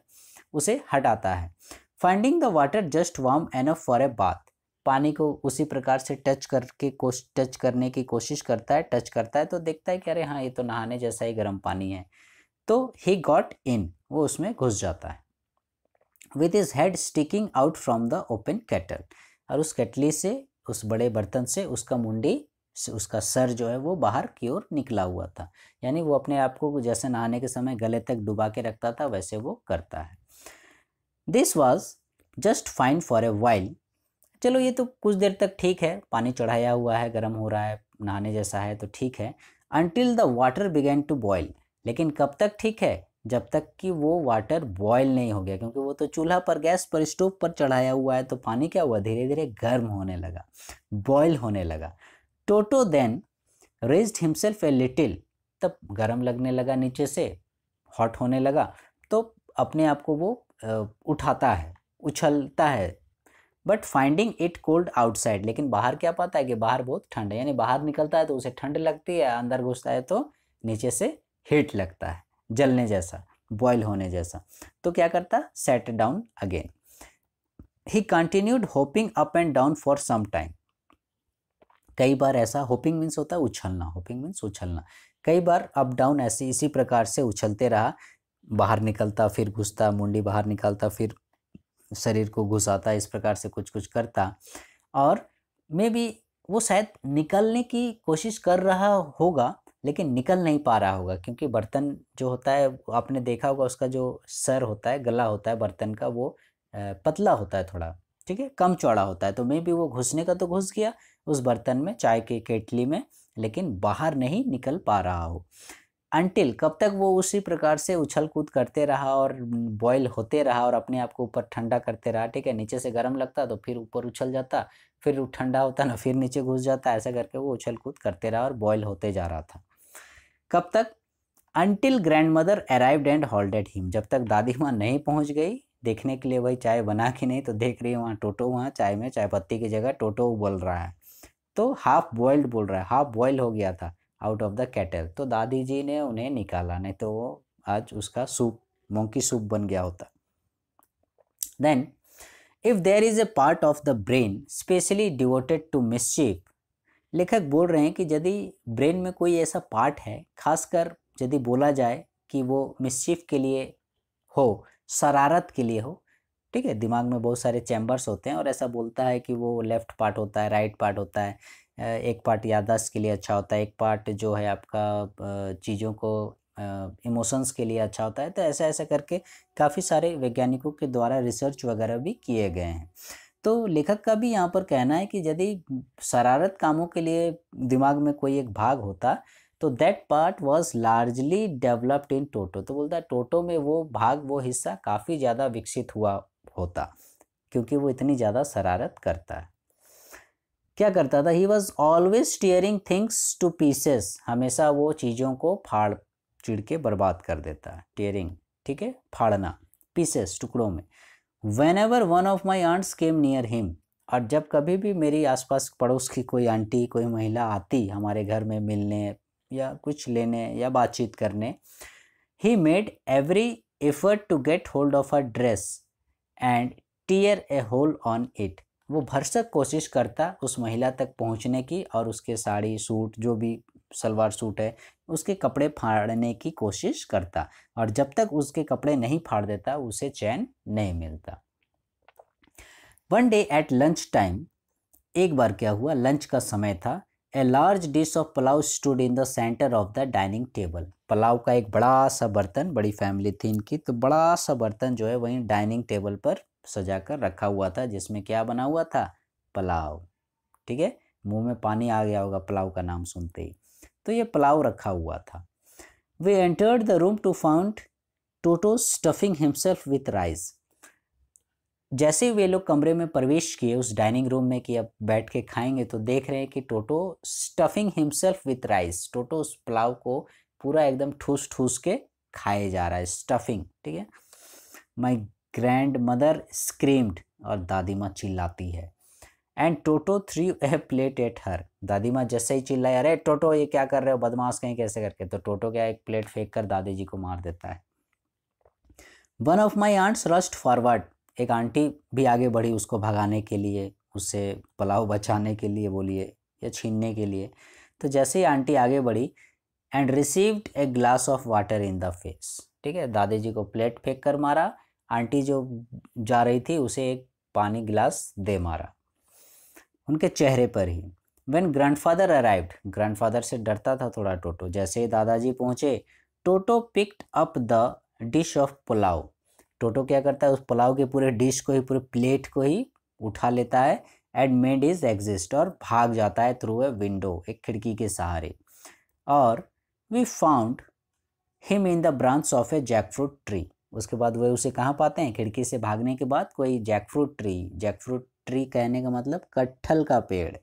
उसे हटाता है finding the water just warm enough for a bath पानी को उसी प्रकार से टच करके कोश टच करने की कोशिश करता है टच करता है तो देखता है कि अरे हाँ ये तो नहाने जैसा ही गर्म पानी है तो ही गॉट इन वो उसमें घुस जाता है with his head sticking out from the open kettle और उस केटली से उस बड़े बर्तन से उसका मुंडी से उसका सर जो है वो बाहर की ओर निकला हुआ था यानी वो अपने आप को जैसे नहाने के समय गले तक डुबा के रखता था वैसे वो करता है this was just fine for a while चलो ये तो कुछ देर तक ठीक है पानी चढ़ाया हुआ है गर्म हो रहा है नहाने जैसा है तो ठीक है until the water began to boil लेकिन कब तक ठीक है जब तक कि वो वाटर बॉयल नहीं हो गया क्योंकि वो तो चूल्हा पर गैस पर स्टोव पर चढ़ाया हुआ है तो पानी क्या हुआ धीरे धीरे गर्म होने लगा बॉयल होने लगा Toto then raised himself a little तब गर्म लगने लगा नीचे से हॉट होने लगा तो अपने आप को वो उठाता है उछलता है but finding it cold outside लेकिन बाहर क्या पाता है कि बाहर बहुत ठंड है यानी बाहर निकलता है तो उसे ठंड लगती है अंदर घुसता है तो नीचे से हीट लगता है जलने जैसा बॉयल होने जैसा तो क्या करता sat down again he continued hopping up and down for some time कई बार ऐसा होपिंग मीन्स होता है उछलना होपिंग मीन्स उछलना कई बार अप डाउन ऐसे इसी प्रकार से उछलते रहा बाहर निकलता फिर घुसता मुंडी बाहर निकलता फिर शरीर को घुसाता इस प्रकार से कुछ कुछ करता और मे भी वो शायद निकलने की कोशिश कर रहा होगा लेकिन निकल नहीं पा रहा होगा क्योंकि बर्तन जो होता है आपने देखा होगा उसका जो सर होता है गला होता है बर्तन का वो पतला होता है थोड़ा ठीक है कम चौड़ा होता है तो मे भी वो घुसने का तो घुस गया उस बर्तन में चाय के केटली में लेकिन बाहर नहीं निकल पा रहा हो अनटिल कब तक वो उसी प्रकार से उछल कूद करते रहा और बॉयल होते रहा और अपने आप को ऊपर ठंडा करते रहा ठीक है नीचे से गर्म लगता तो फिर ऊपर उछल जाता फिर ठंडा होता ना फिर नीचे घुस जाता ऐसा करके वो उछल कूद करते रहा और बॉयल होते जा रहा था कब तक until grandmother arrived and hauled him जब तक दादी माँ नहीं पहुँच गई देखने के लिए भाई चाय बना के नहीं तो देख रही है वहाँ टोटो वहाँ चाय में चाय पत्ती की जगह टोटो बोल रहा है तो हाफ बॉयल्ड बोल रहा है हाफ बॉयल हो गया था आउट ऑफ द कैटल तो दादी जी ने उन्हें निकाला नहीं तो वो आज उसका सूप मोंकी सूप बन गया होता then if there is a part of the brain specially devoted to mischief लेखक बोल रहे हैं कि यदि ब्रेन में कोई ऐसा पार्ट है खासकर यदि बोला जाए कि वो मिसचीफ के लिए हो शरारत के लिए हो ठीक है दिमाग में बहुत सारे चैम्बर्स होते हैं और ऐसा बोलता है कि वो लेफ़्ट पार्ट होता है राइट पार्ट होता है एक पार्ट याददाश्त के लिए अच्छा होता है एक पार्ट जो है आपका चीज़ों को इमोशंस के लिए अच्छा होता है तो ऐसा ऐसा करके काफ़ी सारे वैज्ञानिकों के द्वारा रिसर्च वगैरह भी किए गए हैं तो लेखक का भी यहाँ पर कहना है कि यदि शरारत कामों के लिए दिमाग में कोई एक भाग होता तो that part was largely developed in Toto तो बोलता है टोटो में वो भाग वो हिस्सा काफ़ी ज़्यादा विकसित हुआ होता क्योंकि वो इतनी ज़्यादा शरारत करता है क्या करता था he was always tearing things to pieces हमेशा वो चीज़ों को फाड़ चिड़ के बर्बाद कर देता है टीयरिंग ठीक है फाड़ना पीसेस टुकड़ों में whenever one of my aunts came near him और जब कभी भी मेरी आसपास पड़ोस की कोई आंटी कोई महिला आती हमारे घर में मिलने या कुछ लेने या बातचीत करने he made every effort to get hold of a dress and tear a hole on it वो भरसक कोशिश करता उस महिला तक पहुंचने की और उसके साड़ी सूट जो भी सलवार सूट है उसके कपड़े फाड़ने की कोशिश करता और जब तक उसके कपड़े नहीं फाड़ देता उसे चैन नहीं मिलता one day at lunch time एक बार क्या हुआ लंच का समय था a large dish of pulao stood in the centre of the dining table pulao का एक बड़ा सा बर्तन बड़ी फैमिली थी इनकी तो बड़ा सा बर्तन जो है वहीं डाइनिंग टेबल पर सजा कर रखा हुआ था जिसमें क्या बना हुआ था पलाव ठीक है मुंह में पानी आ गया होगा पलाव का नाम सुनते ही तो ये पलाव रखा हुआ था we entered the room to found Toto stuffing himself with rice जैसे ही वे लोग कमरे में प्रवेश किए उस डाइनिंग रूम में कि अब बैठ के खाएंगे तो देख रहे हैं कि Toto stuffing himself with rice Toto उस पुलाव को पूरा एकदम ठूस ठूस के खाए जा रहा है स्टफिंग ठीक है माई ग्रैंड मदर स्क्रीम्ड और दादी माँ चिल्लाती है and Toto threw a plate at her दादी माँ जैसे ही चिल्लाए अरे टोटो ये क्या कर रहे हो बदमाश कहीं कैसे करके तो टोटो क्या एक प्लेट फेंक कर दादी जी को मार देता है one of my aunts rushed forward एक आंटी भी आगे बढ़ी उसको भगाने के लिए उससे पुलाव बचाने के लिए बोलिए या छीनने के लिए तो जैसे ही आंटी आगे बढ़ी and received a glass of water in the face ठीक है दादी जी को प्लेट फेंक कर मारा आंटी जो जा रही थी उसे एक पानी गिलास दे मारा उनके चेहरे पर ही वेन ग्रैंडफादर अराइव्ड ग्रैंडफादर से डरता था थोड़ा टोटो जैसे ही दादाजी पहुंचे Toto picked up the dish of pulao Toto क्या करता है उस पुलाव के पूरे डिश को ही पूरे प्लेट को ही उठा लेता है एंड मेड इज एग्जिस्ट और भाग जाता है थ्रू ए विंडो एक खिड़की के सहारे और we found him in the branch of a jackfruit tree उसके बाद वह उसे कहाँ पाते हैं खिड़की से भागने के बाद कोई जैकफ्रूट ट्री जैकफ्रूट ट्री कहने का मतलब कटहल का पेड़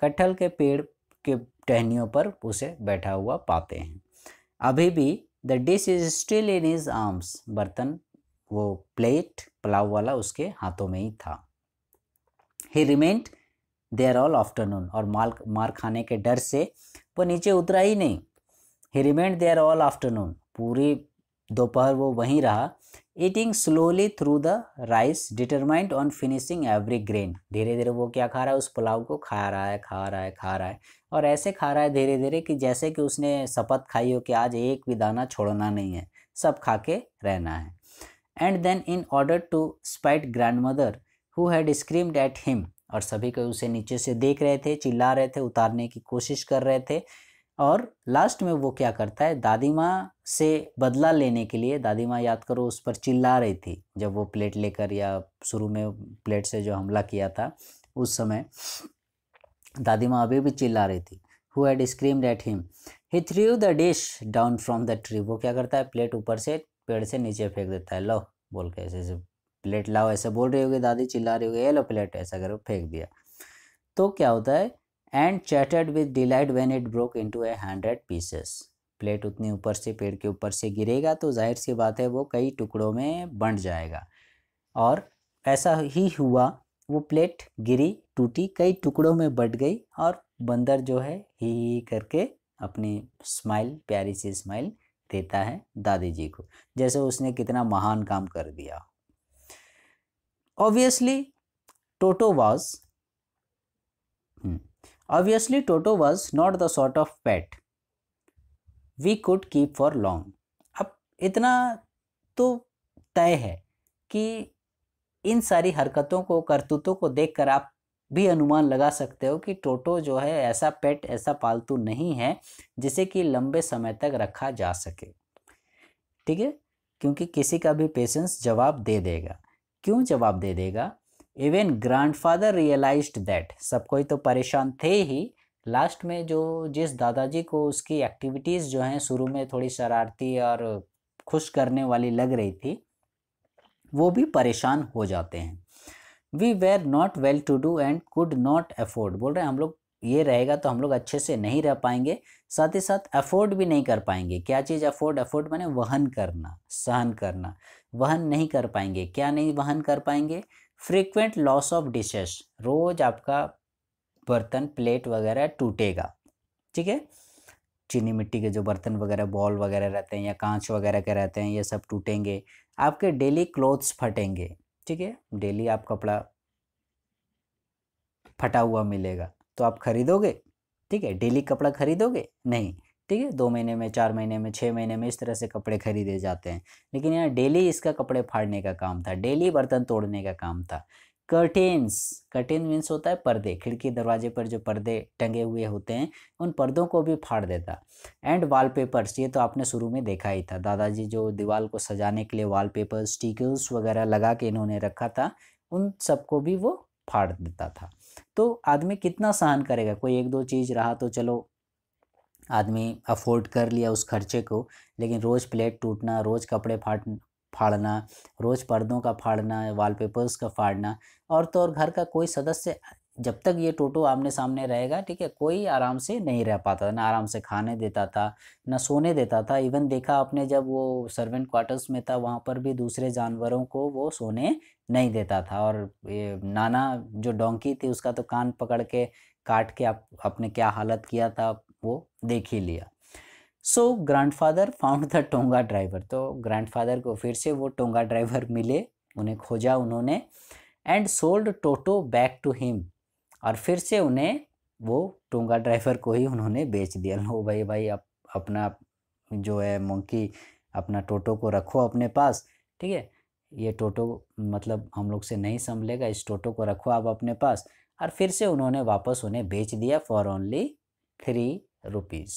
कटहल के पेड़ के टहनियों पर उसे बैठा हुआ पाते हैं अभी भी the dish is still in his arms बर्तन वो प्लेट पुलाव वाला उसके हाथों में ही था he remained there all afternoon और माल मार खाने के डर से वो नीचे उतरा ही नहीं he remained there all afternoon पूरी दोपहर वो वहीं रहा eating slowly through the rice determined on finishing every grain धीरे धीरे वो क्या खा रहा है उस पुलाव को खा रहा है खा रहा है खा रहा है और ऐसे खा रहा है धीरे धीरे कि जैसे कि उसने शपथ खाई हो कि आज एक भी दाना छोड़ना नहीं है सब खा के रहना है and then in order to spite grandmother who had screamed at him और सभी को उसे नीचे से देख रहे थे चिल्ला रहे थे उतारने की कोशिश कर रहे थे और लास्ट में वो क्या करता है दादी माँ से बदला लेने के लिए दादी माँ याद करो उस पर चिल्ला रही थी जब वो प्लेट लेकर या शुरू में प्लेट से जो हमला किया था उस समय दादी माँ अभी भी चिल्ला रही थी who had screamed at him he threw the dish down from the tree वो क्या करता है प्लेट ऊपर से पेड़ से नीचे फेंक देता है लो बोल के ऐसे ऐसे प्लेट लाओ ऐसे बोल रही होगी दादी चिल्ला रही होगी ये लो प्लेट ऐसा करो फेंक दिया तो क्या होता है and chattered with delight when it broke into a hundred pieces plate उतनी ऊपर से पेड़ के ऊपर से गिरेगा तो जाहिर सी बात है वो कई टुकड़ों में बंट जाएगा और ऐसा ही हुआ वो प्लेट गिरी टूटी कई टुकड़ों में बट गई और बंदर जो है ही ही करके अपनी स्माइल प्यारी सी स्माइल देता है दादी जी को जैसे उसने कितना महान काम कर दिया obviously Toto was Obviously, Toto was not the sort of pet we could keep for long. अब इतना तो तय है कि इन सारी हरकतों को करतूतों को देखकर आप भी अनुमान लगा सकते हो कि टोटो जो है ऐसा पेट ऐसा पालतू नहीं है जिसे कि लंबे समय तक रखा जा सके ठीक है क्योंकि किसी का भी पेशेंस जवाब दे देगा क्यों जवाब दे देगा इवन ग्रैंडफादर रियलाइज्ड दैट सब कोई तो परेशान थे ही लास्ट में जो जिस दादाजी को उसकी एक्टिविटीज़ जो हैं शुरू में थोड़ी शरारती और खुश करने वाली लग रही थी वो भी परेशान हो जाते हैं we were not well to do and could not afford बोल रहे हैं हम लोग ये रहेगा तो हम लोग अच्छे से नहीं रह पाएंगे साथ ही साथ अफोर्ड भी नहीं कर पाएंगे क्या चीज़ अफोर्ड अफोर्ड मैंने वहन करना सहन करना वहन नहीं कर पाएंगे क्या नहीं वहन कर पाएंगे फ्रीक्वेंट लॉस ऑफ डिशेस रोज आपका बर्तन प्लेट वगैरह टूटेगा ठीक है चीनी मिट्टी के जो बर्तन वगैरह बॉल वगैरह रहते हैं या कांच वगैरह के रहते हैं ये सब टूटेंगे आपके डेली क्लोथ्स फटेंगे ठीक है डेली आप कपड़ा फटा हुआ मिलेगा तो आप खरीदोगे ठीक है डेली कपड़ा खरीदोगे नहीं ठीक है दो महीने में चार महीने में छः महीने में इस तरह से कपड़े खरीदे जाते हैं लेकिन यहाँ डेली इसका कपड़े फाड़ने का काम था डेली बर्तन तोड़ने का काम था कर्टेन्स कर्टेन मीन्स होता है पर्दे खिड़की दरवाजे पर जो पर्दे टंगे हुए होते हैं उन पर्दों को भी फाड़ देता एंड वॉलपेपर्स ये तो आपने शुरू में देखा ही था दादाजी जो दीवार को सजाने के लिए वॉलपेपर स्टिकल्स वगैरह लगा के इन्होंने रखा था उन सबको भी वो फाड़ देता था तो आदमी कितना सहन करेगा कोई एक दो चीज़ रहा तो चलो आदमी अफोर्ड कर लिया उस खर्चे को लेकिन रोज़ प्लेट टूटना रोज़ कपड़े फाट फाड़ना रोज़ पर्दों का फाड़ना वॉलपेपर्स का फाड़ना और तो और घर का कोई सदस्य जब तक ये टोटो आमने सामने रहेगा ठीक है कोई आराम से नहीं रह पाता ना आराम से खाने देता था ना सोने देता था इवन देखा आपने जब वो सर्वेंट क्वार्टर्स में था वहाँ पर भी दूसरे जानवरों को वो सोने नहीं देता था और ये नाना जो डोंकी थी उसका तो कान पकड़ के काट के आप अपने क्या हालत किया था वो देख ही लिया so grandfather found the tonga driver तो ग्रैंडफादर को फिर से वो टोंगा ड्राइवर मिले उन्हें खोजा उन्होंने and sold Toto back to him और फिर से उन्हें वो टोंगा ड्राइवर को ही उन्होंने बेच दिया लो भाई भाई आप अपना जो है मंकी अपना टोटो को रखो अपने पास ठीक है ये टोटो मतलब हम लोग से नहीं संभलेगा इस टोटो को रखो आप अपने पास और फिर से उन्होंने वापस उन्हें बेच दिया फॉर ओनली थ्री रुपीज़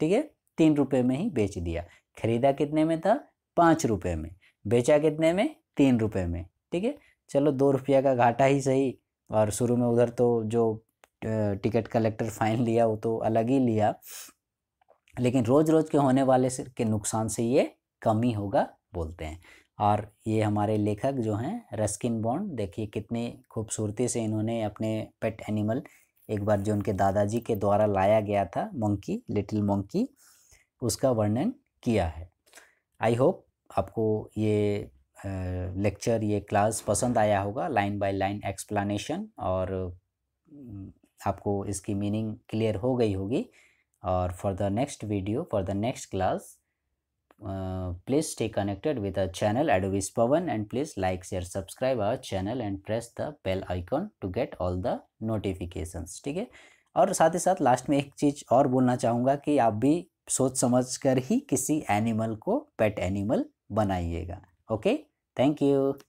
ठीक है तीन रुपये में ही बेच दिया खरीदा कितने में था पाँच रुपये में बेचा कितने में तीन रुपये में ठीक है चलो दो रुपया का घाटा ही सही और शुरू में उधर तो जो टिकट कलेक्टर फाइन लिया वो तो अलग ही लिया लेकिन रोज़ रोज़ के होने वाले के नुकसान से ये कम ही होगा बोलते हैं और ये हमारे लेखक जो हैं रस्किन बॉन्ड देखिए कितनी खूबसूरती से इन्होंने अपने पेट एनिमल एक बार जो उनके दादाजी के द्वारा लाया गया था मंकी लिटिल मंकी उसका वर्णन किया है आई होप आपको ये लेक्चर ये क्लास पसंद आया होगा लाइन बाय लाइन एक्सप्लानेशन और आपको इसकी मीनिंग क्लियर हो गई होगी और for the next video for the next class please stay connected with our channel Adobe Spawn and please like, share, subscribe our channel and press the bell icon to get all the notifications ठीक है और साथ ही साथ last में एक चीज़ और बोलना चाहूँगा कि आप भी सोच समझ कर ही किसी एनिमल को पेट एनिमल बनाइएगा ओके थैंक यू